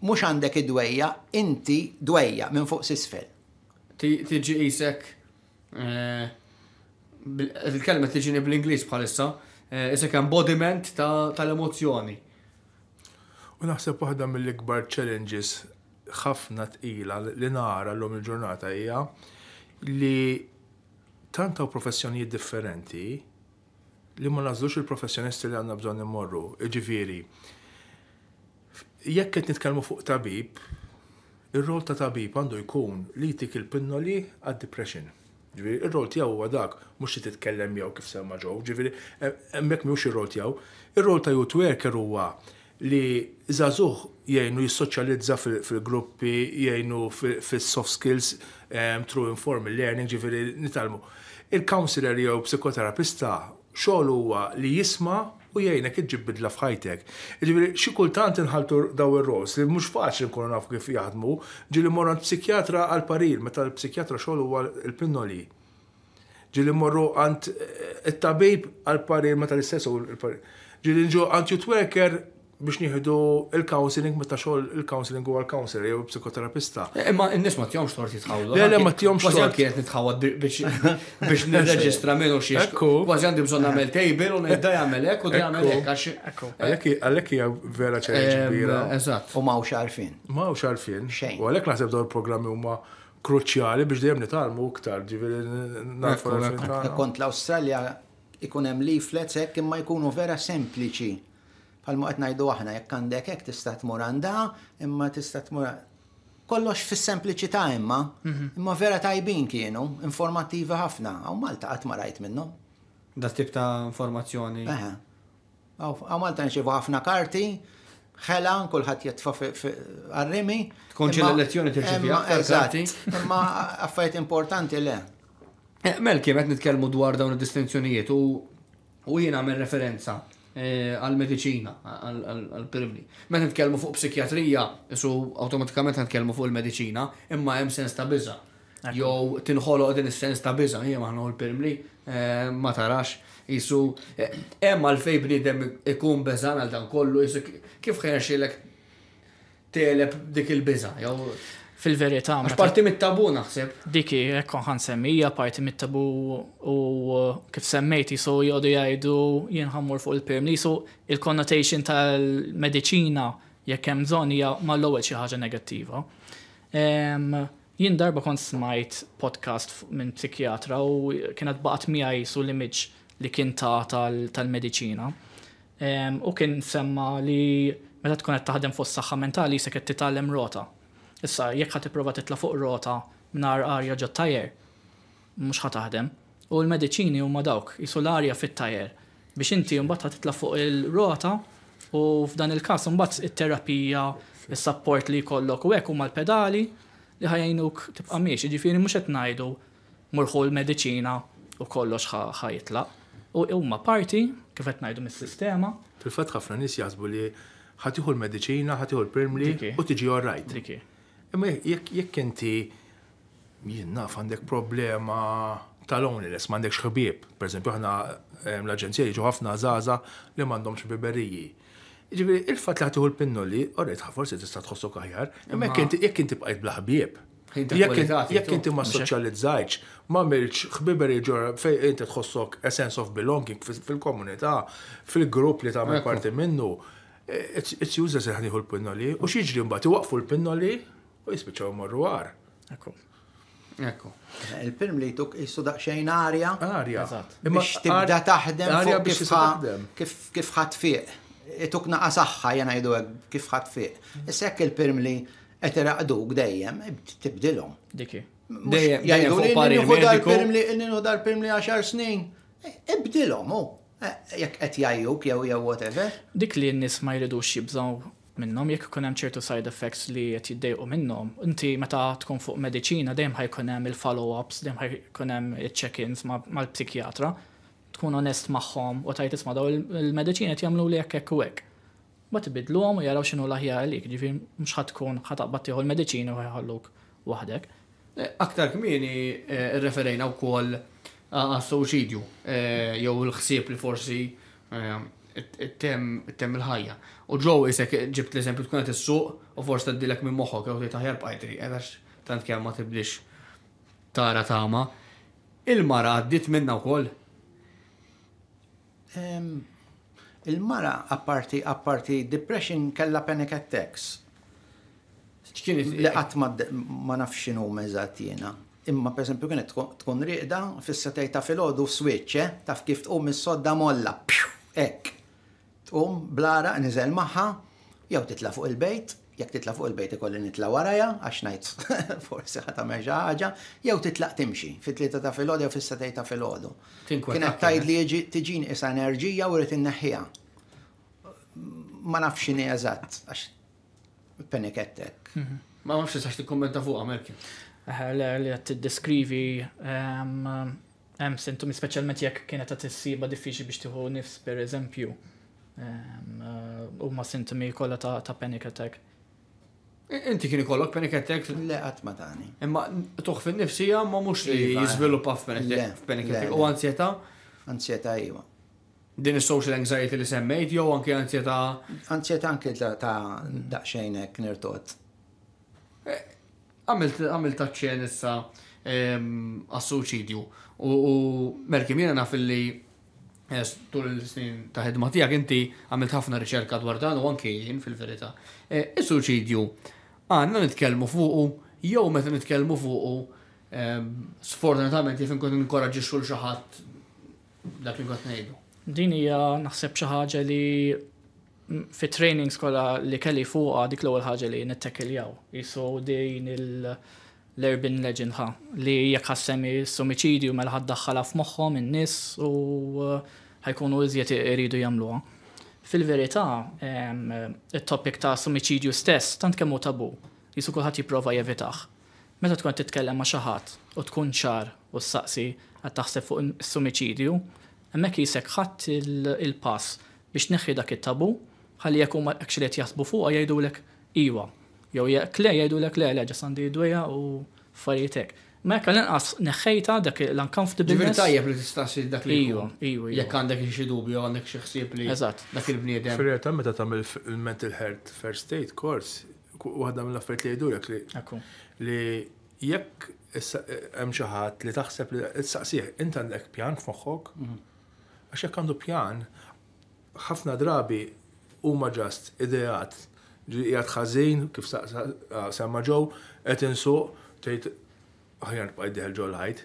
Mhux għandek id-dwejja, inti dwejja minn fuq s'isfel. Tiġi isek eh, il-kelma tiġini bl-Inglis bħalissa, eh, issa kan embodiment tal-emozjoni. U naħseb waħda mill-ikbar challenges ħafna tqila li nara l-lum il-ġurnata hija li tanta u professjonijiet differenti li ma nażlux il-professjonisti li għanna bżon immorru. Ġifiri, jekk qed nitkellmu fuq tabib, ir-rol ta' tabib għandu jkun li jtik il-pinnoli għad-depression Ġifieri, ir-rol tiegħu huwa dak, mhux li titkellem jew kif semma ġew, ġifieri emmek mhux ir-rol tiegħu. Ir-rol ta' youth worker huwa li zazuħ jgħinu jissoċjalizza fil-gruppi, jgħinu fil-soft skills through informal learning, ġifieri nitalmu. Il-counselor jew psikoterapista xogħol huwa li jisma' u jgħinek iġib bidla fħajtek. Ġibri, xi kultant inħaltu daw ir-ros li mhux faċli nkunu nafu kif jaħdmu, ġili morru psikjatra għal parir meta l-psikjatra xogħol huwa l-pinnoli. Ġili morru għant eh, it-tabib għal parir meta l-istess għal parir Ġili nġu għant jutwerker biex nieħdu il-counseling meta xogħol il-counseling huwa l-counselor jew psikoterapista. Eh, imma n-nies ma tjomx tort jitħawlu. Le le ma tjomx tort. Kważi kienet nitħawad biex nirreġistra minnu xi. Kważi għandi bżonn nagħmel table u ngħid jagħmel hekk u da jagħmel hekk eh, Għalhekk hija vera ċerġ eh, kbira. Eżatt. U m'hawnx għarfien. M'hawnx għarfien. Xejn. U għalhekk naħseb dawn il-programmi huma kruċjali biex dejjem nitalmu iktar, ġifieri nafu. Kont l-Awstralja ikun hemm leaflets hekk imma jkunu vera sempliċi bħal muqet najdu ngħidu aħna jekk għandek hekk tista' tmur imma tista' tmur kollox fis-sempliċità imma, mhm. imma vera tajbin kienu, informattivi ħafna, għaw Malta qatt ma rajt minnhom. Da tip ta' informazzjoni. Eħe. Għaw Malta nċivu ħafna karti, ħela, kullħat jitfa għarrimi. Tkunċi l-elezzjoni tirċivi karti. Imma affarijiet importanti le. Eh, Mel kiemet nitkellmu dwar dawn id-distinzjonijiet u jiena minn referenza Eh, għal-medicina, għal-piribli. Ma nitkellmu fuq psikjatrija, su automatikament nitkellmu fuq il-medicina, imma hemm sens ta' biża. Jow tinħoloq din is-sens ta' biża, hija għan l-piribli, eh, ma tarax. Isu, eh, hemm għalfej bniedem ikun beżan għal dan kollu, isu kif ħajna xilek teleb dik il-biża fil-verità. Parti mit-tabu naħseb. Diki, ekkon ħan semmija, parti mit-tabu u kif semmejti, so jodu jajdu jenħammur fuq il-perm li, so il konnotation tal-medicina jekk hemm ma l mal-ewwel xi ħaġa negattiva. Jien darba kont smajt podcast minn psikjatra u kienet baqgħet miegħi su l-image li kien ta' tal-mediċina. U kien semma li meta tkun qed taħdem fuq saħħa mentali se qed titgħallem rota Issa, jekk ħat iprova titla fuq rota nar arja ġo tajer, mux ħataħdem. U l-medicini huma dawk, jisu l-arja fit-tajer. Biex inti mbagħad ħat titla fuq il-rota u f'dan il-każ mbagħad it-terapija, is-support li jkollok u hekk huma l-pedali li ħajjinuk tibqa' miex, jiġifieri mhux qed ngħidu murħu l-mediċina u kollox ħajitlaq. U huma parti kif qed ngħidu mis-sistema. Fil-fatt ħafna nies jazbu li ħatiħu l-mediċina, ħatiħu l primli u tiġi all right. Imma jekk inti jien naf għandek problema tal-loneliness, m'għandek xħbieb. Per aħna l-Aġenzija jiġu ħafna zaza li m'għandhomx biberiji. Ġifieri, il-fatt li ħatiħu l-pinnoli, orret forsi tista' tħossok aħjar, imma jekk inti bqajt bla ħbieb. Jekk inti ma soċjalizzajtx, ma milx xbiberi ġor fej inti tħossok a sense of belonging fil-komunità, fil-grupp li tagħmel parti minnu, eh, it's useless li ħaniħu l-pinnoli, u xieġri mbagħad iwaqfu l-pinnoli u jispiċaw marru għar. Ekku. Ekku. il pirm li tuk jissu daqxajn arja. Arja. Biex tibda taħdem. fuq biex Kif ħat fiq. Tuk naqa saħħa jena jidu kif ħat fiq. Issek il pirm li etiraqduk dejjem, tibdilom. Diki. Dejjem. Jajdu li n-nuħu li n-nuħu dal-film li 10 snin. E, Ibdilom, u e, jekk qed jajjuk jew jew whatever. Dik li n-nies ma jridux jibżgħu minnhom jekk ikun hemm ċertu side effects li qed jiddejqu minnhom. Inti meta tkun fuq mediċina dejjem ħajkun hemm il-follow-ups, dejjem ħajkun hemm il-check-ins mal-psikjatra. Tkun onest magħhom u tajt isma' daw il medicina qed jagħmlu li hekk hekk u hekk. Ma tibidluhom u jaraw x'inhu l-aħjar għalik, ġifier mhux ħadkun ħataqbad tieħu l-mediċina u ħajħalluk waħdek. E, aktar kmieni e, referejna wkoll għas-suċidju e, jew l-ħsieb li forsi tem il-ħajja. U ġow isek ġibt l-eżempju tkun qed issuq u forsi tdilek minn moħħok jew tgħid aħjar b'qajtri, għax tant kemm ma tibdix tara tama. Il-mara għaddit minna wkoll. Il-mara apparti apparti depression kella panic attacks. Ċkienet li qatt ma nafx x'inhu meżat jiena. Imma per esempio kienet tkun riqda fis-setajta fil-ħodu switch, eh, taf kif tqum is-sodda molla. Ek tqum blara niżel magħha, jew titla' fuq il-bejt, jekk titla' fuq il-bejt ikolli nitla' waraja għax ngħid forsi ħata meġa xi ħaġa, jew titlaq timxi fit-tlieta ta' filgħodu jew fis-setej ta' filgħodu. Kienet tgħid li tiġin isa enerġija u rid inneħħija. Ma nafx x'inhi eżatt għax penikettek. Ma nafx sax tikkummenta fuq għamelki. Le li għat t-deskrivi hemm ehm, sentum speċjalment jekk kienet għat tissiba diffiċli biex tieħu nifs pereżempju. Eh, u ma sintomi kolla ta' panic attack. Inti kien ikollok panic attack? Le, għat ma tani. Imma toħ fin nifsija ma mux li iva, jizviluppa panic attack u ansjeta? Ansjeta jiva. Din is-social anxiety li semmejt jew anke ansjeta? Ansjeta anke ta' daqxejnek nirtot. E, Għamil xejn issa għas-suċidju u merkim jena naf li tul l-snin ta' ħedma tiegħek inti għamilt ħafna riċerka dwar dan u anke jien fil-verità. Eh, is-suċidju għandna nitkellmu fuqu jew meta nitkellmu fuqu eh, sfortunatament jif inkun inkoraġixxu xul xi ħadd dak li kont ngħidu. Din hija naħseb xi ħaġa li fit trainings kolla li kelli fuqa dik l-ewwel ħaġa li jew. Isu din il- l-urban legend ħa li jekk ħassemi s-sumicidju mela ħaddaħħala f'moħħom in-nies u eh, ħajkunu iżjed iridu jagħmluha. Fil-verità, it topik ta' sumicidju stess tant kemm hu tabu, jisu kulħadd jipprova jevitaħ. Meta tkun titkellem ma' xi ħadd u tkun ċar u s-saqsi qed taħseb fuq is-sumicidju, hemmhekk jisek ħadd il-pass biex neħħi dak it-tabu ħalli jekk huma actually jaħsbu fuqha jgħidulek iwa, Jew jek le jgħidu lek le le ġasandi dweja u farietek. Ma jekk l-inqas neħħejta dak l-uncomfortable. Ġivir tajjeb li tistax dak li. Iju, iju. Jekk għandek xi dubju għandek xi ħsieb li. Eżatt. Dak il-bniedem. fir meta tagħmel il-mental health first aid course, waħda mill-affarijiet li jgħidulek li. Li jekk hemm xi ħadd li taħseb li tistaqsih, inti għandek pjan f'moħħok? Mhm. Għax jekk għandu pjan, ħafna drabi huma ġast ideat ġi jgħat ħazin, kif samma ġow, għet insuq, tejt, ħajan bħajdi ġol ħajt.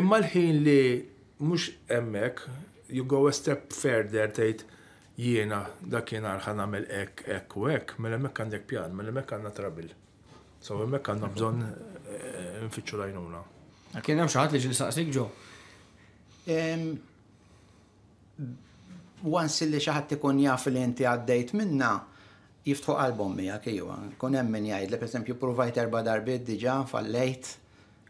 Imma l-ħin li mux emmek, you go a step further, tejt, jiena dakken ħan għamil ek, ek u ek, mill mela emmek għandek pjan, mill mek mela għanna trabil. So, emmek għanna bżon eh, nfittxu lajnuna. Kien hemm xi ħadd li ġil saqsik ġo. Once li xi ħadd ikun jaf li inti għaddejt minna, jiftħu qalbhom mija kiewa. Kun hemm min jgħid li pereżempju provajt erba' darbid diġà fallejt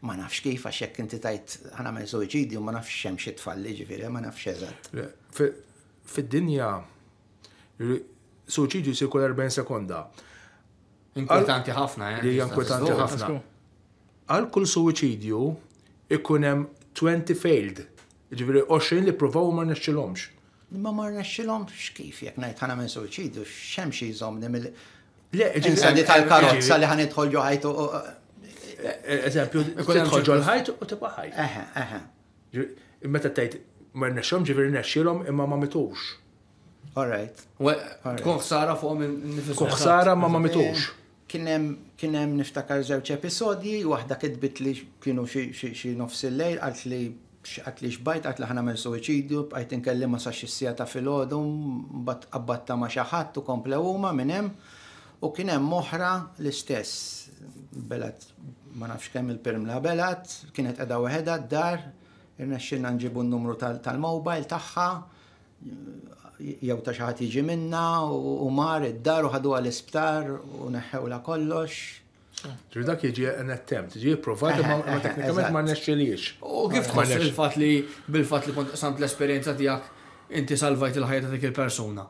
ma nafx kif għax jekk inti tajt ħana suiċidi u ma nafx hemm xi tfalli ġifieri ma nafx eżatt. Fid-dinja suiċidju jsir kull 40 sekonda. Inkwetanti ħafna, eh? Li inkwetanti ħafna. Għal kull suiċidju ikun hemm 20 failed, ġifieri 20 li provaw ma nixxilhomx ma marna xilom xkif jek najt ħana minn suċidu, xemxie jizomni mill- L-ġinsadi tal-karotza li ħan idħol ġoħajtu. E, eżempju, idħol ġoħajtu u tibqa ħaj. Eħe, eħe. Meta tajt marna xom ġivirin xilom imma ma mitux. Alright. Tkun ħsara fuq minn nifisku. ħsara ma ma mitux. Kinem niftakar żewġ episodji, waħda kidbit li kienu xi nofs il-lejl, għalt li xaqt li xbajt, għat li mel suicidju, bqajt nkellim ma sa xissija ta' filodum, bat abbatta ma xaħat u ma minnem, u kienem moħra l-istess, belat, ma nafx kemm il-perm la belat, kienet edha weħeda d-dar, xinna nġibu n-numru tal-mobile tagħha, jew ta' xaħat jiġi minna, u mar id-dar u ħadu għal-isptar u neħħewla kollox, Ġri dak jiġi attempt, ġi provat ma teknikament ma nesċeliex. U kif tħoss il-fat li bil-fat li kont samt l-esperjenza tiegħek inti salvajt il-ħajja ta' dik il-persuna?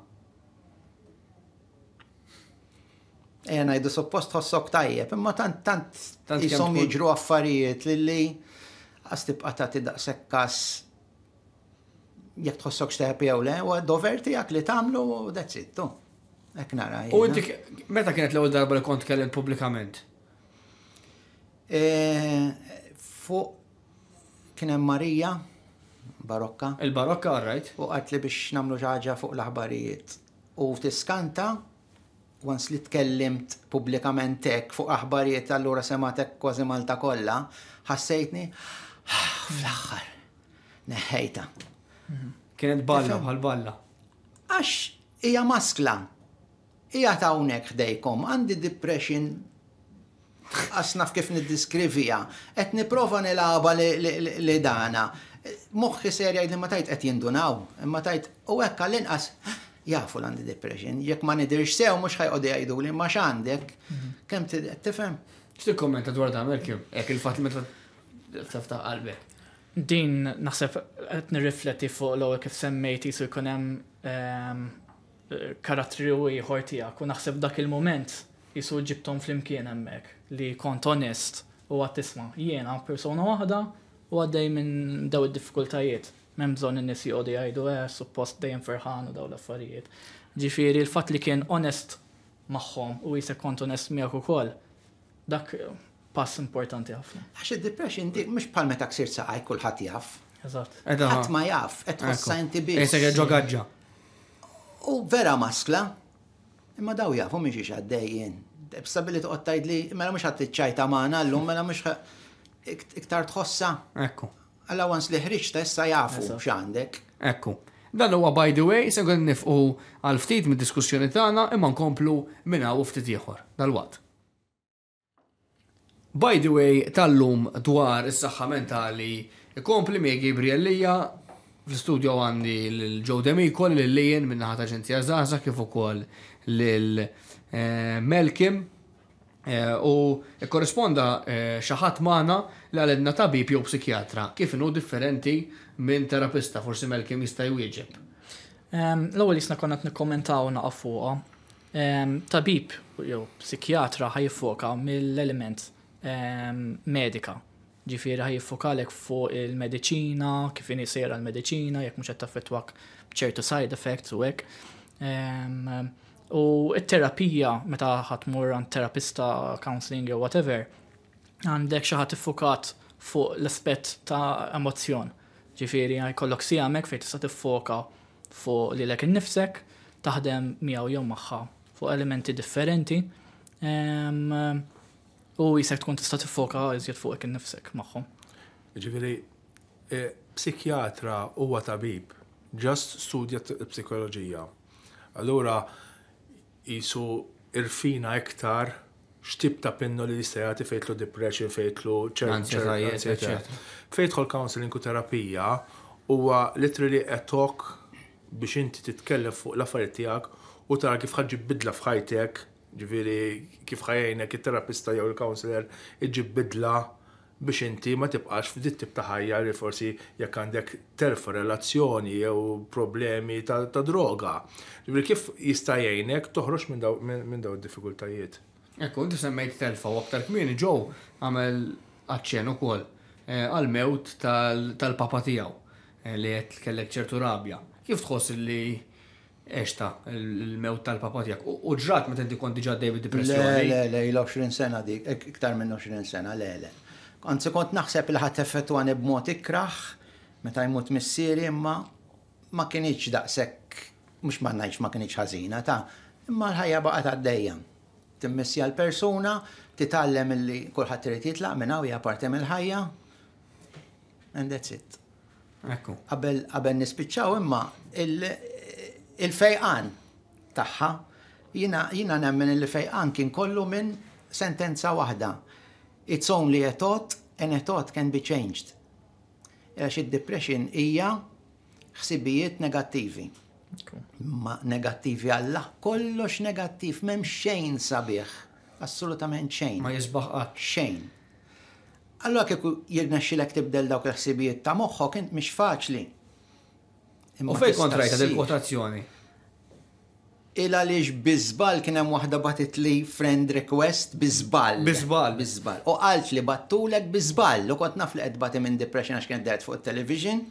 Ejja ngħidu suppost ħossok tajjeb, imma tant tant jisom jiġru affarijiet li għas tibqa' tagħti daqshekk każ jekk tħossok xteħbi jew le, u dover tiegħek li tagħmlu u that's it. Ek nara. U inti meta kienet l-ewwel darba li kont kellem pubblikament? E, fuq kien hemm Marija barokka. Il-barokka, arrajt. U għatli biex namlu ġaġa fuq l-aħbarijiet. U tiskanta, once li tkellimt pubblikament hekk fuq aħbarijiet allura sematek kważi Malta kollha, ħassejtni, ah, fl-aħħar, neħħejta. Kienet balla, bħal-balla. Għax, hija maskla. ija ta' unek ħdejkom, għandi depression għasnaf kif niddiskrivija, qed niprofa nilaba li dana. Moħħi serja li ma tajt qed jindunaw, imma tajt u hekk l inqas jafu l-għandi depression, jekk ma nidirx sew mhux ħajqodi jgħidu li ma x'għandek, mhm. kemm tifhem. X'ti kommenta dwar ta' Melkim, jekk il-fatt t tafta qalbek. Din naħseb qed nirrifletti fuq l-ewwel kif semmejt su jkun hemm ehm, karattri u ieħor tiegħek u naħseb dak il-mument jisu ġibtom flimkien hemmhekk li kont onest u għat tisma. Jiena persona waħda u għaddej minn daw id-diffikultajiet. Mem bżon n-nis jgħodi għajdu għer, eh, suppost dejjem ferħan u daw l-affarijiet. Ġifiri, l-fat li kien onest maħħom u jisek kont onest u ukoll. Dak pass importanti ħafna. Għax id-depression dik mux bħal meta ksir saqaj kulħadd jaf. Eżatt. Ħadd ma jaf, qed ħossajnti biss. Isek ġogaġġa. U vera maskla, imma daw u miex għaddejjien b'sabili u għattajt li mela għattit ċajta maħna magħna lum mela mux iktar tħossa. Ekku. Għalla għans li ħriġta issa jafu x'għandek. Ekku. Dan huwa by the way se għan nifqu għal ftit mid-diskussjoni tagħna imma nkomplu minn hawn ftit ieħor dal-waqt. By the way, tal-lum dwar is-saħħa mentali ikompli mi Gabriellija fl-studio għandi l-ġow Demiko l-lejjen ħata ġentija Zaza kif ukoll l Eh, Melkim eh, u korresponda eh, xaħat maħna li għaledna tabib jew psikjatra kif nu differenti minn terapista forsi Melkim jista' jwieġeb. L-ewwel jisna konna nikkommentaw naqa' fuqha. Tabib jew psikjatra ħajfoka mill-element medika ġifiri ħaj jiffokalek fuq il-medicina, kif ini sejra l-medicina, jekk qed taffetwak ċertu side effects u hekk. U it-terapija, meta ħatmur għand terapista, counseling, whatever, għandek xi ħadd iffukat fuq l-aspett ta' emozjon. Ġifieri jkollok si għamek fejn tista' tiffoka fuq lilek innifsek, taħdem miegħu jew magħha fuq elementi differenti. U jisek tkun tista' tiffoka iżjed fuq innifsek magħhom. Ġifieri, e, psikjatra huwa tabib, ġast studja psikoloġija. Allura, jisu irfina iktar xtib ta' pinnu li jistajati fejtlu depression, fejtlu ċerċerċerċerċer. Fejtħol counseling u terapija huwa literally etok biex inti titkellem fuq l-affarijiet tiegħek u tara kif ħaġġib bidla f'ħajtek, ġifieri kif ħajjejnek it-terapista jew il-counselor iġib bidla biex inti ma tibqax f'dit tip ta' ħajja li forsi jekk għandek terf relazzjoni jew problemi ta' droga. Ġibri kif jista' jgħinek toħroġ minn daw id-diffikultajiet. Ekku, inti semmejt telfa u aktar kmieni ġew għamel u ukoll eh, għal-mewt tal-papa tiegħu eh, li qed kellek ċertu rabja. Kif tħoss li eċta il-mewt tal-papa tijak. U ġrat ma tenti konti ġad David Depressjoni. Le, le, le, il-20 sena dik, iktar minn 20 sena, le, le. Għanzi kont naħseb il ħat effettwani b'mod ikraħ, meta jmut missieri imma ma kienieċ daqshekk mhux ma najċ ma kienieċ ħażina ta' imma l-ħajja baqgħet għaddejja. Timmissja l-persuna, titgħallem illi kulħadd irid jitlaq minn hawn hija parti mill-ħajja. And that's it. Ekku. Qabel qabel nispiċċaw imma il-fejqan tagħha jina nemmen il-fejqan kien kollu minn sentenza waħda It's only a thought and a thought can be changed. Għax id-depression hija ħsibijiet negattivi. Ma negattivi għalla, kollox negattiv, mem xejn sabiħ. Assolutament xejn. Ma jizbaħqat. Xejn. Allora kieku jirnexxilek tibdel dawk il-ħsibijiet ta' moħħok, int mhix faċli. U fej kontrajta del-kwotazzjoni? il għaliex bizbal kien hemm waħda batit li friend request bizbal. Bizbal. Bizbal. U għalt li battulek bizbal. U kont naf li qed bati minn depression għax kien dert fuq television.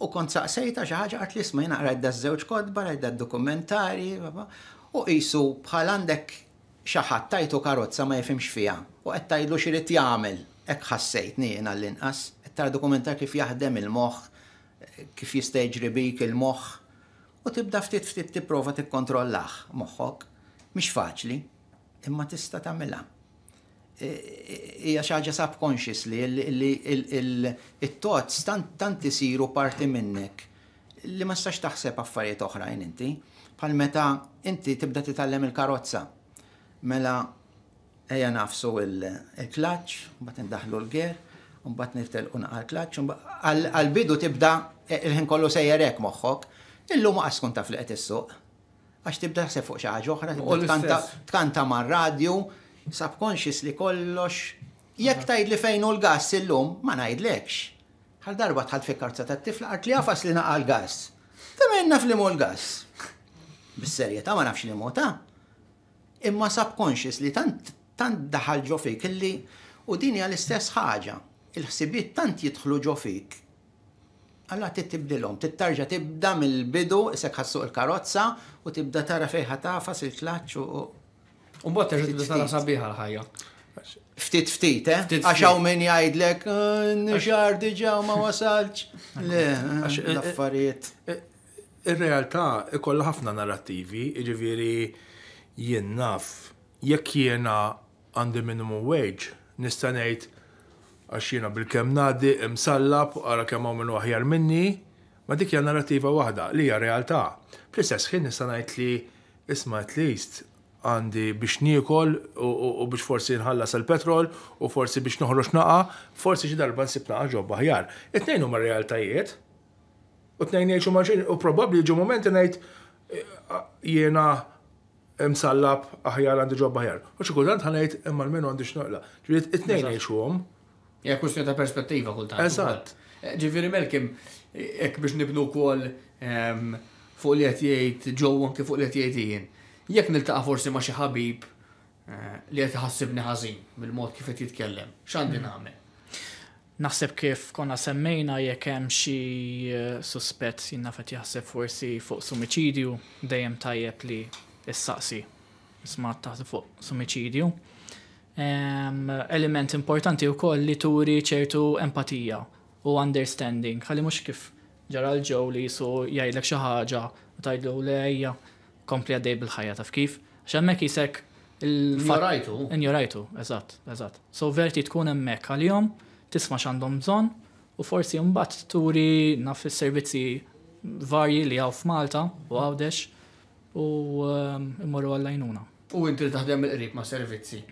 U kont saqsejta xi ħaġa qalt li smajna jiena qrajt żewġ kodba, qrajt dokumentari, u qisu bħal għandek xi ħadd tajtu karozza ma jifhimx fiha u qed tajlu xirid jagħmel. Hekk ħassejtni jiena l-inqas, Għed tar dokumentar kif jaħdem il-moħħ, kif jista' bik il-moħħ u tibda ftit ftit tipprova tikkontrollah moħħok, mhix faċli, imma tista' tagħmilha. Hija xi ħaġa subconscious li t tots tant isiru parti minnek li ma stax taħseb affarijiet oħrajn inti, bħal meta inti tibda titallem il-karozza. Mela eja nafsu il-klaċ, mbagħad indaħlu l-ger, mbagħad niftelqu naqal klaċ, għal-bidu tibda il-ħin kollu sejjer hekk moħħok, Illum ma kun fl-qet qed Għax tibda se fuq xi ħaġa oħra, tkanta mar-radju, subconscious li kollox. Jekk tajd li fejn hu l-gass illum ma ngħidlekx. Ħal darba tħalt fi karza tat-tifla qart li għafas li naqal gass Tammen naf li mu l-gass. Bis-serjetà ma nafx li mota. Imma subconscious li tant tant daħal ġofik illi u dini għal-istess ħaġa. Il-ħsibiet tant jidħlu ġofik Alla tibdilhom, tittarġa tibda mill-bidu, isek ħassuq il-karozza u tibda tara fejħa tafas il tlaċ u. U bot ġu tibda tara sabiħa l-ħajja. Ftit ftit, eh? Għaxaw min jgħidlek, eh, nġar diġa ma wasalx. Le, eh, eh, l-affarijiet. Ir-realtà ikolla ħafna narrativi, ġiviri jien naf, jekk jiena għandi minimum wage, nista' ngħid għaxina bil-kem nadi, msallab, għara kemm għaw minnu għahjar minni, ma dik hija narrativa waħda li hija realtà. Fl-istess ħin ngħid li isma' at least għandi biex nikol u biex forsi nħallas il-petrol u forsi biex noħroġ naqa, forsi xi darba nsib naqa ġobba ħjar. It-tnejn huma realtajiet. U t-tnejn jgħixu maġin u probabbli ġu momenti ngħid jiena msallab aħjar għandi ġobba ħjar. U xi kultant ħanejt imma l-menu għandi x'noqla. Ġrid it-tnejn jgħixuhom. Ja kustjoni ta' perspettiva kultant. Eżatt. Eh, ġifieri melkim ek biex nibnu wkoll ehm, fuq li qed jgħid ġewwa anke fuq li qed jgħid Jek Jekk niltaqa' forsi ma' xi ħabib eh, li qed ħassibni ħażin bil mod kif qed jitkellem, x'għandi hmm. nagħmel? Naħseb kif konna semmejna jekk hemm xi eh, suspett jinna qed jaħseb forsi fuq sumiċidju dejjem tajjeb li issaqsi. Isma' taħseb fuq sumiċidju element importanti u koll li turi ċertu empatija u understanding. Għalli mux kif ġara l-ġew li jisu jgħidlek xi ħaġa u tgħidlu lejja kompli għaddej bil-ħajja taf kif. Xemmek isek il-farajtu. Injorajtu, eżatt, eżatt. So verti tkun hemmhekk għalihom, tisma' x'għandhom bżonn u forsi mbagħad turi naf is-servizzi varji li għaw f'Malta u għawdex u immorru għallajnuna. U inti taħdem il-qrib ma' servizzi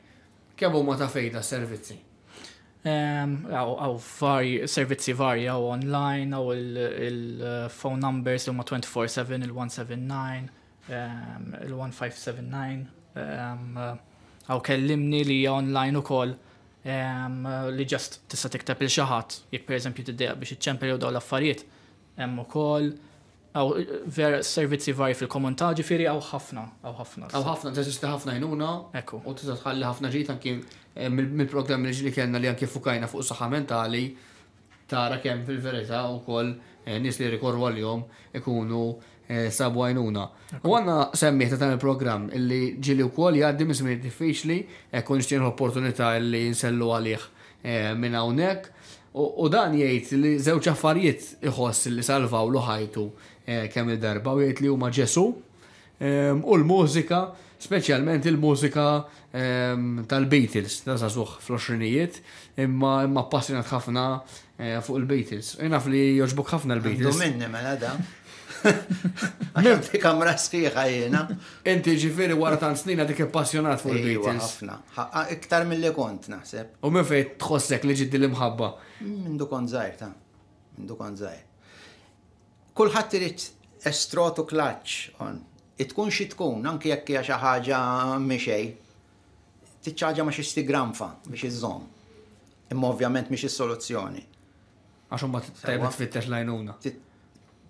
kemm huma ta' fejda servizzi? Għaw varji, servizzi varji, għaw online, għaw il-phone uh, numbers huma 24-7, il-179, il-1579, għaw kellimni li online u koll uh, li ġast tista' tiktab il-xaħat, jek per eżempju t biex iċċempel jew daw l-affarijiet, hemm ukoll għaw ver servizzi varji fil-komunità ġifiri għaw ħafna, għaw ħafna. Għaw ħafna, teżisti ħafna jnuna. Ekku. U tista' ħalli ħafna ġit anki eh, mill program li ġili kellna li anki fukajna fuq saħħa mentali tara kemm fil-verità u koll eh, nis li rikorru għal-jom ikunu eh, sabu għajnuna. U għanna semmiet ta' il-programm illi ġili u koll jgħaddi mizmin diffiċli, kun ġtien opportunità li nsellu għalih minn hawnhekk. U dan jgħid li żewġ affarijiet iħoss li salvaw lu ħajtu Eh, kemm il-darba u jgħid li huma ġesu ehm, u l-mużika, speċjalment il-mużika ehm, tal-Beatles, ta' sasuħ fl-20ijiet, imma imma passionat ħafna eh, fuq il-Beatles. naf li joġbuk ħafna l-Beatles. Dominni mela da. Għanti kamra sħiħa jena. Inti ġifiri wara tan snin għadik passjonat fuq il-Beatles. ħafna. Iktar mill-li kont naħseb. U minn fejn tħossek li ġiddi l-imħabba? Mindu kont zaħir ta' mindu kont żgħir kulħadd irid estrotu klaċ on. Itkun xi tkun, anke jekk hija xi ħaġa mixej, tiċċaġa ma xi gramfa biex iżżomm. Imma ovvjament mhix is-soluzzjoni. Għax ma tajba tfittex lajnuna.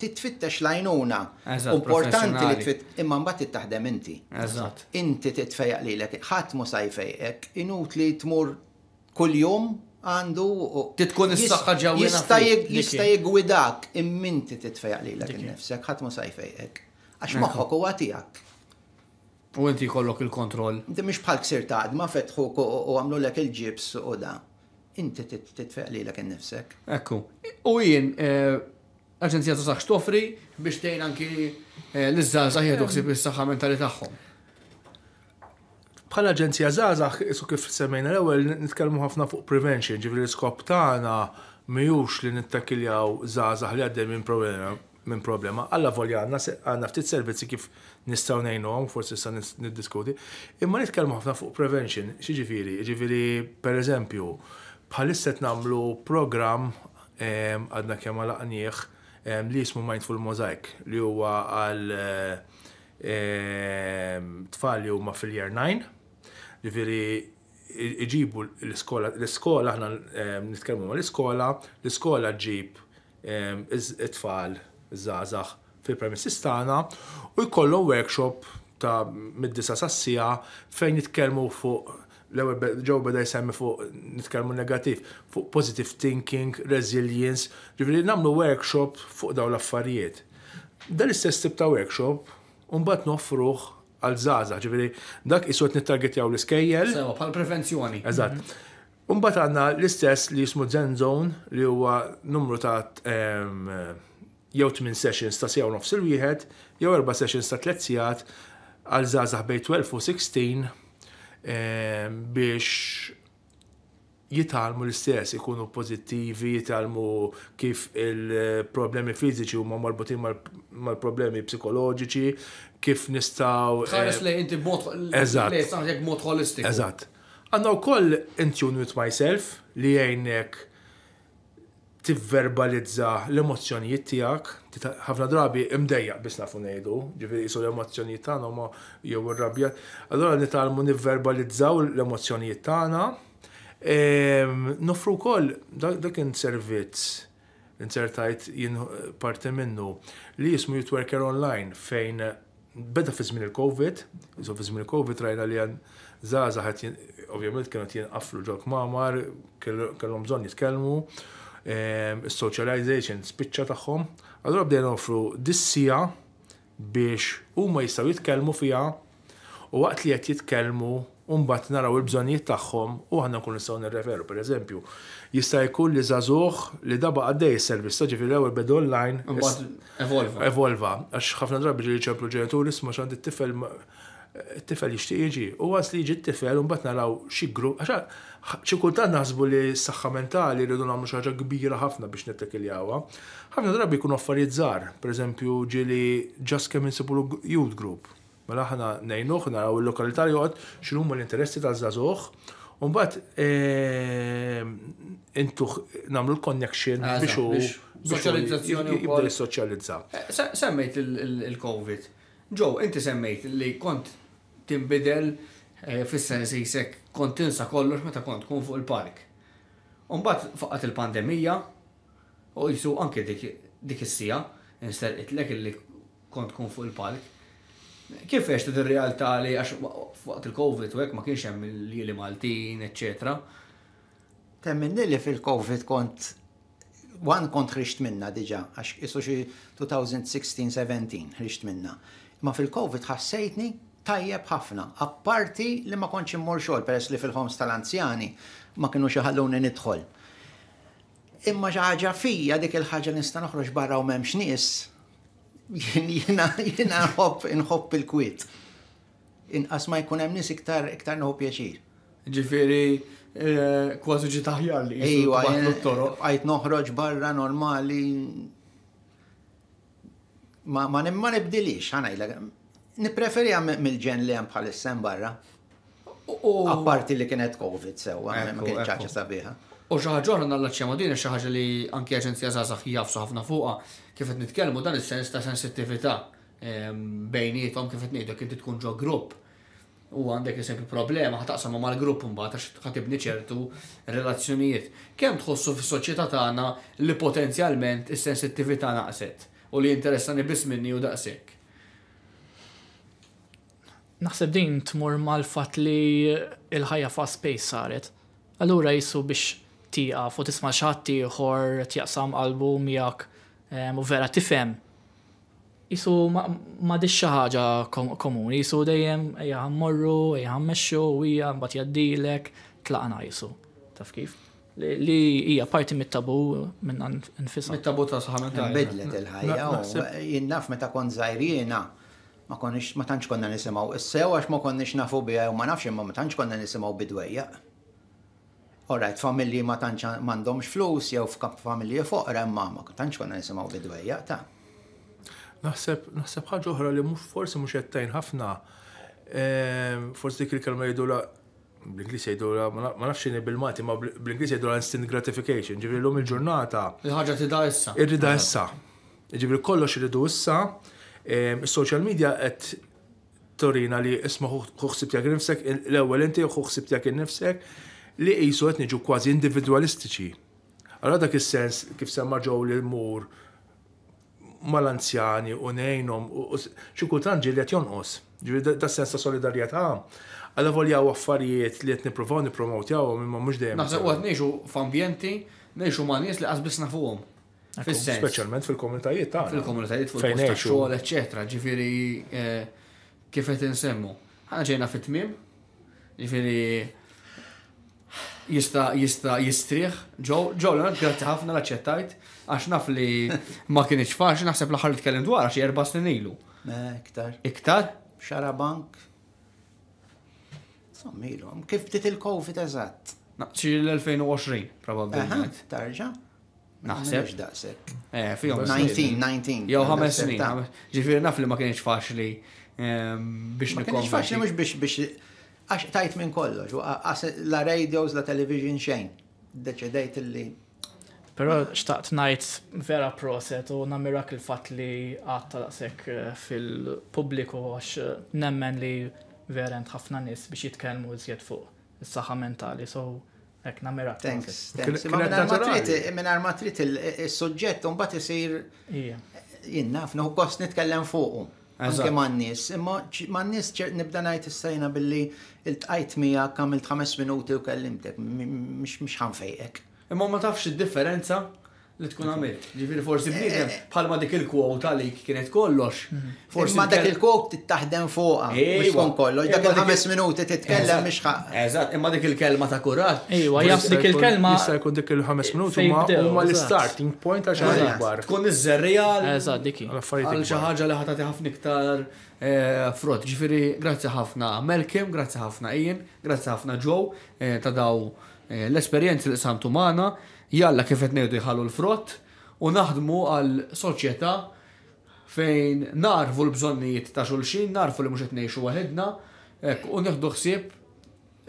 Titfittex lajnuna. Importanti li tfitt imma mbagħad tittaħdem inti. Eżatt. Inti titfejjaq lilek, ħadd mu sajfejqek, inut li tmur kuljum għandu. Titkun is saħħa ġewwa Jista' jigwidak imminti titfejaq lilek innifsek ħadd ma sajfejqek. Għax moħħok u għatijak. U inti jkollok il-kontroll. Inti mhix bħal ksir taqgħad ma' fetħu u għamlu lek il-ġibs u da. Inti titfejaq lilek innifsek. Ekku. U jien, eh, aġenzija ta' saħx biex tgħin anki eh, l-izzazah jgħidu ħsib is-saħħa mentali tagħhom. Bħala ġenzija zazax, isu kif semmejna l-ewel, nitkellmu ħafna fuq prevention, ġifri l-iskop tagħna miux li nittakiljaw zazax li għaddej minn problema minn problema. Alla volja għanna għanna ftit servizzi kif nistaw ngħinhom forsi sa niddiskuti. Imma nitkellmu ħafna fuq prevention, xieġifiri, ġifiri per eżempju, bħalisset namlu program għadna kemm għalaqnieħ li jismu Mindful Mosaic li huwa għal tfal li huma fil-year 9 Ġifiri, iġibu l-iskola, l-iskola, ħna eh, nitkellmu ma l-iskola, l-iskola ġib eh, it-tfal, iż-żazax fil-premissis tagħna u jkollhom workshop ta' mid-disa sassija fejn nitkellmu fuq l-ewwel ġew beda jsemmi fuq nitkellmu negattiv, fuq positive thinking, resilience, ġifieri nagħmlu workshop fuq dawn l-affarijiet. Dan l-istess tip ta' workshop, un mbagħad nofruh għal-żaza, ġifiri, dak iswet jaw l-iskejjel. Sewa, pal prevenzjoni. Eżat. Mhm. Umbat għanna l-istess li jismu Zen Zone li huwa numru ta' eh, jew 8 sessions ta' sija nofs il-wieħed, jew 4 sessions ta' 3 sijat għal-żazah bej 12 u 16 biex jitalmu l-istess, ikunu pozittivi, jitalmu kif il-problemi fiziċi huma marbutin mal-problemi psikoloġiċi, kif nistaw. Ħares eh, li inti mod jek mod holistiku. Eżatt. Għanna u koll in with myself li jgħinek tivverbalizza l-emozjonijiet tiegħek, ħafna drabi imdejjaq biss nafu ngħidu, ġifieri jisu l-emozjonijiet tagħna ma jew rabjat. rabja Allura nitalmu nivverbalizzaw l-emozjonijiet tagħna Ehm, nofru kol, dak servizz n-sertajt jien parti minnu li jismu jitwerker Online fejn beda fi żmien il-Covid, jizu fi zmin il-Covid rajna li għan zaza ħat ovvjament kienu għaflu ġok mamar, kellhom bżonn jitkellmu, ehm, socialization spiċċa tagħhom. Allura għabdej nofru dissija biex huma jistgħu jitkellmu fiha u waqt li qed jitkellmu Umbat naraw il-bżonijiet tagħhom u aħna nkunu nistgħu nirreferu. pereżempju, jista' jkun li żagħżugħ li daba għaddej is-servizz, ġifieri l-ewwel bed online. Evolva. Evolva, għax ħafna drabi ġieli ċemplu ġenituri ma x'għand it-tifel it-tifel jixtieq jiġi. U għas li jiġi t-tifel u mbagħad naraw xi grupp għax xi kultant naħsbu li s-saħħa mentali rridu nagħmlu xi ħaġa kbira ħafna biex nittekiljawha. Ħafna drabi jkunu affarijiet żgħar, pereżempju ġieli Just Kemm Youth Group Mela ħana nejnuħ, naraw il-lokalità li għod, x'inhu l-interessi tal-żagħżugħ. Umbat, eh, intuħ namlu l-connection ah, biex u soċjalizzazzjoni jibda eh, Semmejt il-Covid. Ġo, inti semmejt li kont timbidel eh, fis-sens jisek kont tinsa kollox meta kont kun fuq il-park. Umbat faqat il-pandemija u jisu anke dik is-sija insterqitlek li kont kun fuq il-park Kif għex il-realtà li għax fuq il-Covid u ma kienx hemm li Maltin, ecc. Temminni li fil-Covid kont one kont ħrixt minna diġa, għax isu xie 2016-17 ħrixt minna. Ma fil-Covid ħassejtni tajjeb ħafna, apparti li ma kontx immur xol, peress li fil-ħoms tal-anzjani ma kienu xaħalluni nidħol. Imma xi ħaġa fija dik il-ħaġa nista' noħroġ barra u m'hemmx nies jina jina nħobb il-kwit. Inqas ma jkun hemm nies iktar iktar nħobb pjaċir. Ġifieri eh, kważi ġi taħjar li għajt noħroġ barra normali ma ma ma nibdilix ħanajla. Nippreferi għam mill-ġen li għam bħal barra. Apparti li kienet COVID sewa, ma kienx ċaċa sabiħa. U xi ħaġa oħra nallaċċja madin xi li anki aġenzija żgħażagħ jafsu ħafna fuqha kif qed nitkellmu dan is-sens ta' sensittività ehm, bejnietom kif qed ngħidu inti tkun ġo grupp u għandek jisempi problema ħataqsam ma' l-grupp un bata ħatibni ċertu relazzjonijiet. Kemm tħossu fis-soċjetà tagħna li potenzjalment is-sensittività naqset u li interessani biss minni u daqsek. Naħseb din tmur mal-fat li il-ħajja fa space saret. Allura jisu biex tiqaf u tisma' xatti ieħor tjaqsam album miegħek u vera tifhem. Isu ma dix xi ħaġa komuni, isu dejjem morru, ħammorru, ejja ħammexxu, jgħam mbagħad jaddilek, tlaqna isu. Taf kif? Li hija parti mit-tabu minn nfisa. Mit-tabu ta' saħamet. Bidlet il-ħajja. Jinnaf meta kont żgħirjiena ma konnix, ma tantx konna nisimgħu is-sew għax ma konniex nafu bija, u ma nafx imma ma tantx konna nisimgħu bidwejja. Orajt, familji ma tantx m'għandhomx flus jew f'kap familji foqra imma ma tantx konna nisimaw bidwejja ta' naħseb naħseb ħaġa oħra li mhux forsi mhux qed ħafna. Ehm, forsi dik il-kelma jgħidula bl-Inglis jgħidula ma nafx xini bil-mati, ma bl-Inglis jgħidula instant gratification, ġivri l-lum il-ġurnata. Il-ħagġa tida issa. Irrida issa. Ġivri kollox irridu issa. Ehm, Social media qed torina li isma' xuħsib jak nifsek, l-ewwel inti xuħsib jak nifsek li qisu qed niġu kważi individwalistiċi. Għara dak is-sens kif semma ġew li l mur mal-anzjani u nejnom u xi kultant ġieli jonqos. Ġieli da sens ta' solidarjetà. Alla volja u affarijiet li qed nippruvaw nippromotjaw imma mhux dejjem. Naħseb qed ngħixu f'ambjenti ngħixu ma' nies li għazbis nafuhom. Fis-sens. fil-komunitajiet tagħna. Fil-komunitajiet fuq xogħol eccetera, ġifieri eh, kif qed insemmu. Ħana ġejna fit-tmiem, ġifieri jista jista jistrih, ġo ġo l grazzi ħafna l-aċċettajt għax naf li ma kienx faċ naħseb l-aħħar li tkellem dwar għax erba' snin ilu. Iktar. Iktar? Xara bank. Sommilu, kif ftit il-Covid eżatt? Naqsi l-2020 probabbilment. Tarġa' Naħseb. daqsek. Eh, fihom 19, 19. Jew ħames snin. Ġifieri naf li ma kienx faċli ehm, biex nikkonverti. Ma kienx faċli mhux biex biex Għax tajt minn kollox, la radios, la television xejn. Deċedejt illi. Pero xtaqt najt vera proset u mirak il-fat li għatta laqsek fil-publiku għax nemmen li vera ħafna nis biex jitkellmu iżjed fuq is-saħħa mentali. So, Ek, mirak. Thanks, thanks. Minn armatrit il-sogġett, un bat jisir jinnaf, nħu kost nitkellem fuqum. Anke man-nies, imma man-nies nibda ngħid issejna billi il-tqajt miegħek kamilt ħames minuti u kellimtek, mish ħanfejek. Imma ma tafx id-differenza li tkun għamil. Ġifiri forsi eh, bnidem, bħalma eh, eh. dik il-kwota għalik kienet kollox. Mm-hmm. Forsi ma dak il-kwot tittaħdem fuqa. Ejwa, kollox, dak il-ħames minuti titkellem miex ħaq. Eżatt, imma dik il-kelma ta' kurat. Ejwa, jaf dik il-kelma. Jista' jkun dik il-ħames minuti huma l-starting point għax għal akbar. Tkun iż-żerrija. Eżatt, diki. Għal xi ħaġa li ħatati ħafna iktar frott. Ġifiri, grazzi ħafna Melkim, grazzi ħafna Ian, grazzi ħafna Joe ta' daw l-esperjenzi li samtu magħna jalla kif qed ngħidu jħallu l-frott u naħdmu għal soċjetà fejn narfu l-bżonnijiet ta' xulxin, narfu li mhux qed ngħixu waħedna, u nieħdu ħsieb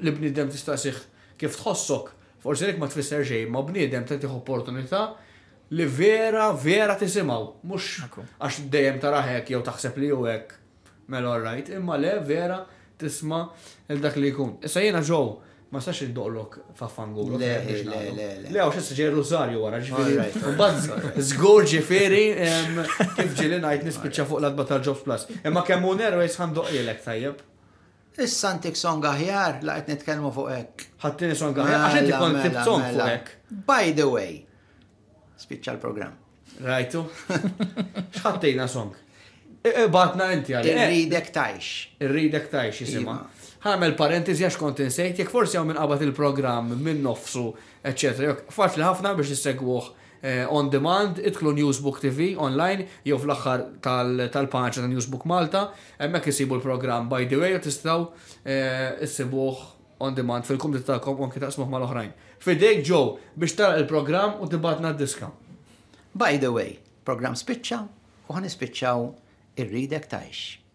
li bniedem tista' sih kif tħossok. Forsi jekk ma tfisser xejn, ma bniedem tagħtih opportunità li vera, vera tisimaw. Mux għax dejjem tara hekk jew taħseb li jew hekk. Mela orrajt imma le vera tisma' il dak li jkun. Issa jiena ġew ma sa sax indoqlok faffangu. Eh, le, le, le. Le, għax s Rosario għara, ġifiri. Mbad, zgur ġifiri, kif ġili najt nispicċa fuq l-adba tal-Jobs Plus. Imma kemm un Airways għandoq jelek tajjeb. Is-santik songa ħjar, laqet nitkelmu fuq ek. Ħattini songa ħjar, għax inti mela, kont mela, song fuq mela. ek. By the way, spicċa l-program. Rajtu. Xħattina song. Batna inti għalli. Irridek tajx. Irridek tajx jisima. Iva ħamel parentesi għax kont insejt, jek forsi għaw minn qabat il-program minn nofsu, etc. Faċli ħafna biex jissegwuħ eh, on demand, itklu Newsbook TV online, jew fl-axħar tal-panċa ta' Newsbook Malta, emmek jisibu l-program by the way, jtistaw tistaw jisibuħ eh, on demand fil-komitet ta'kom u kita smuħ mal-oħrajn. Fidejk ġo biex tal il-program u tibatna d-diska. By the way, program spiċċa u ħan ispiċċaw ir-ridek ta'ix.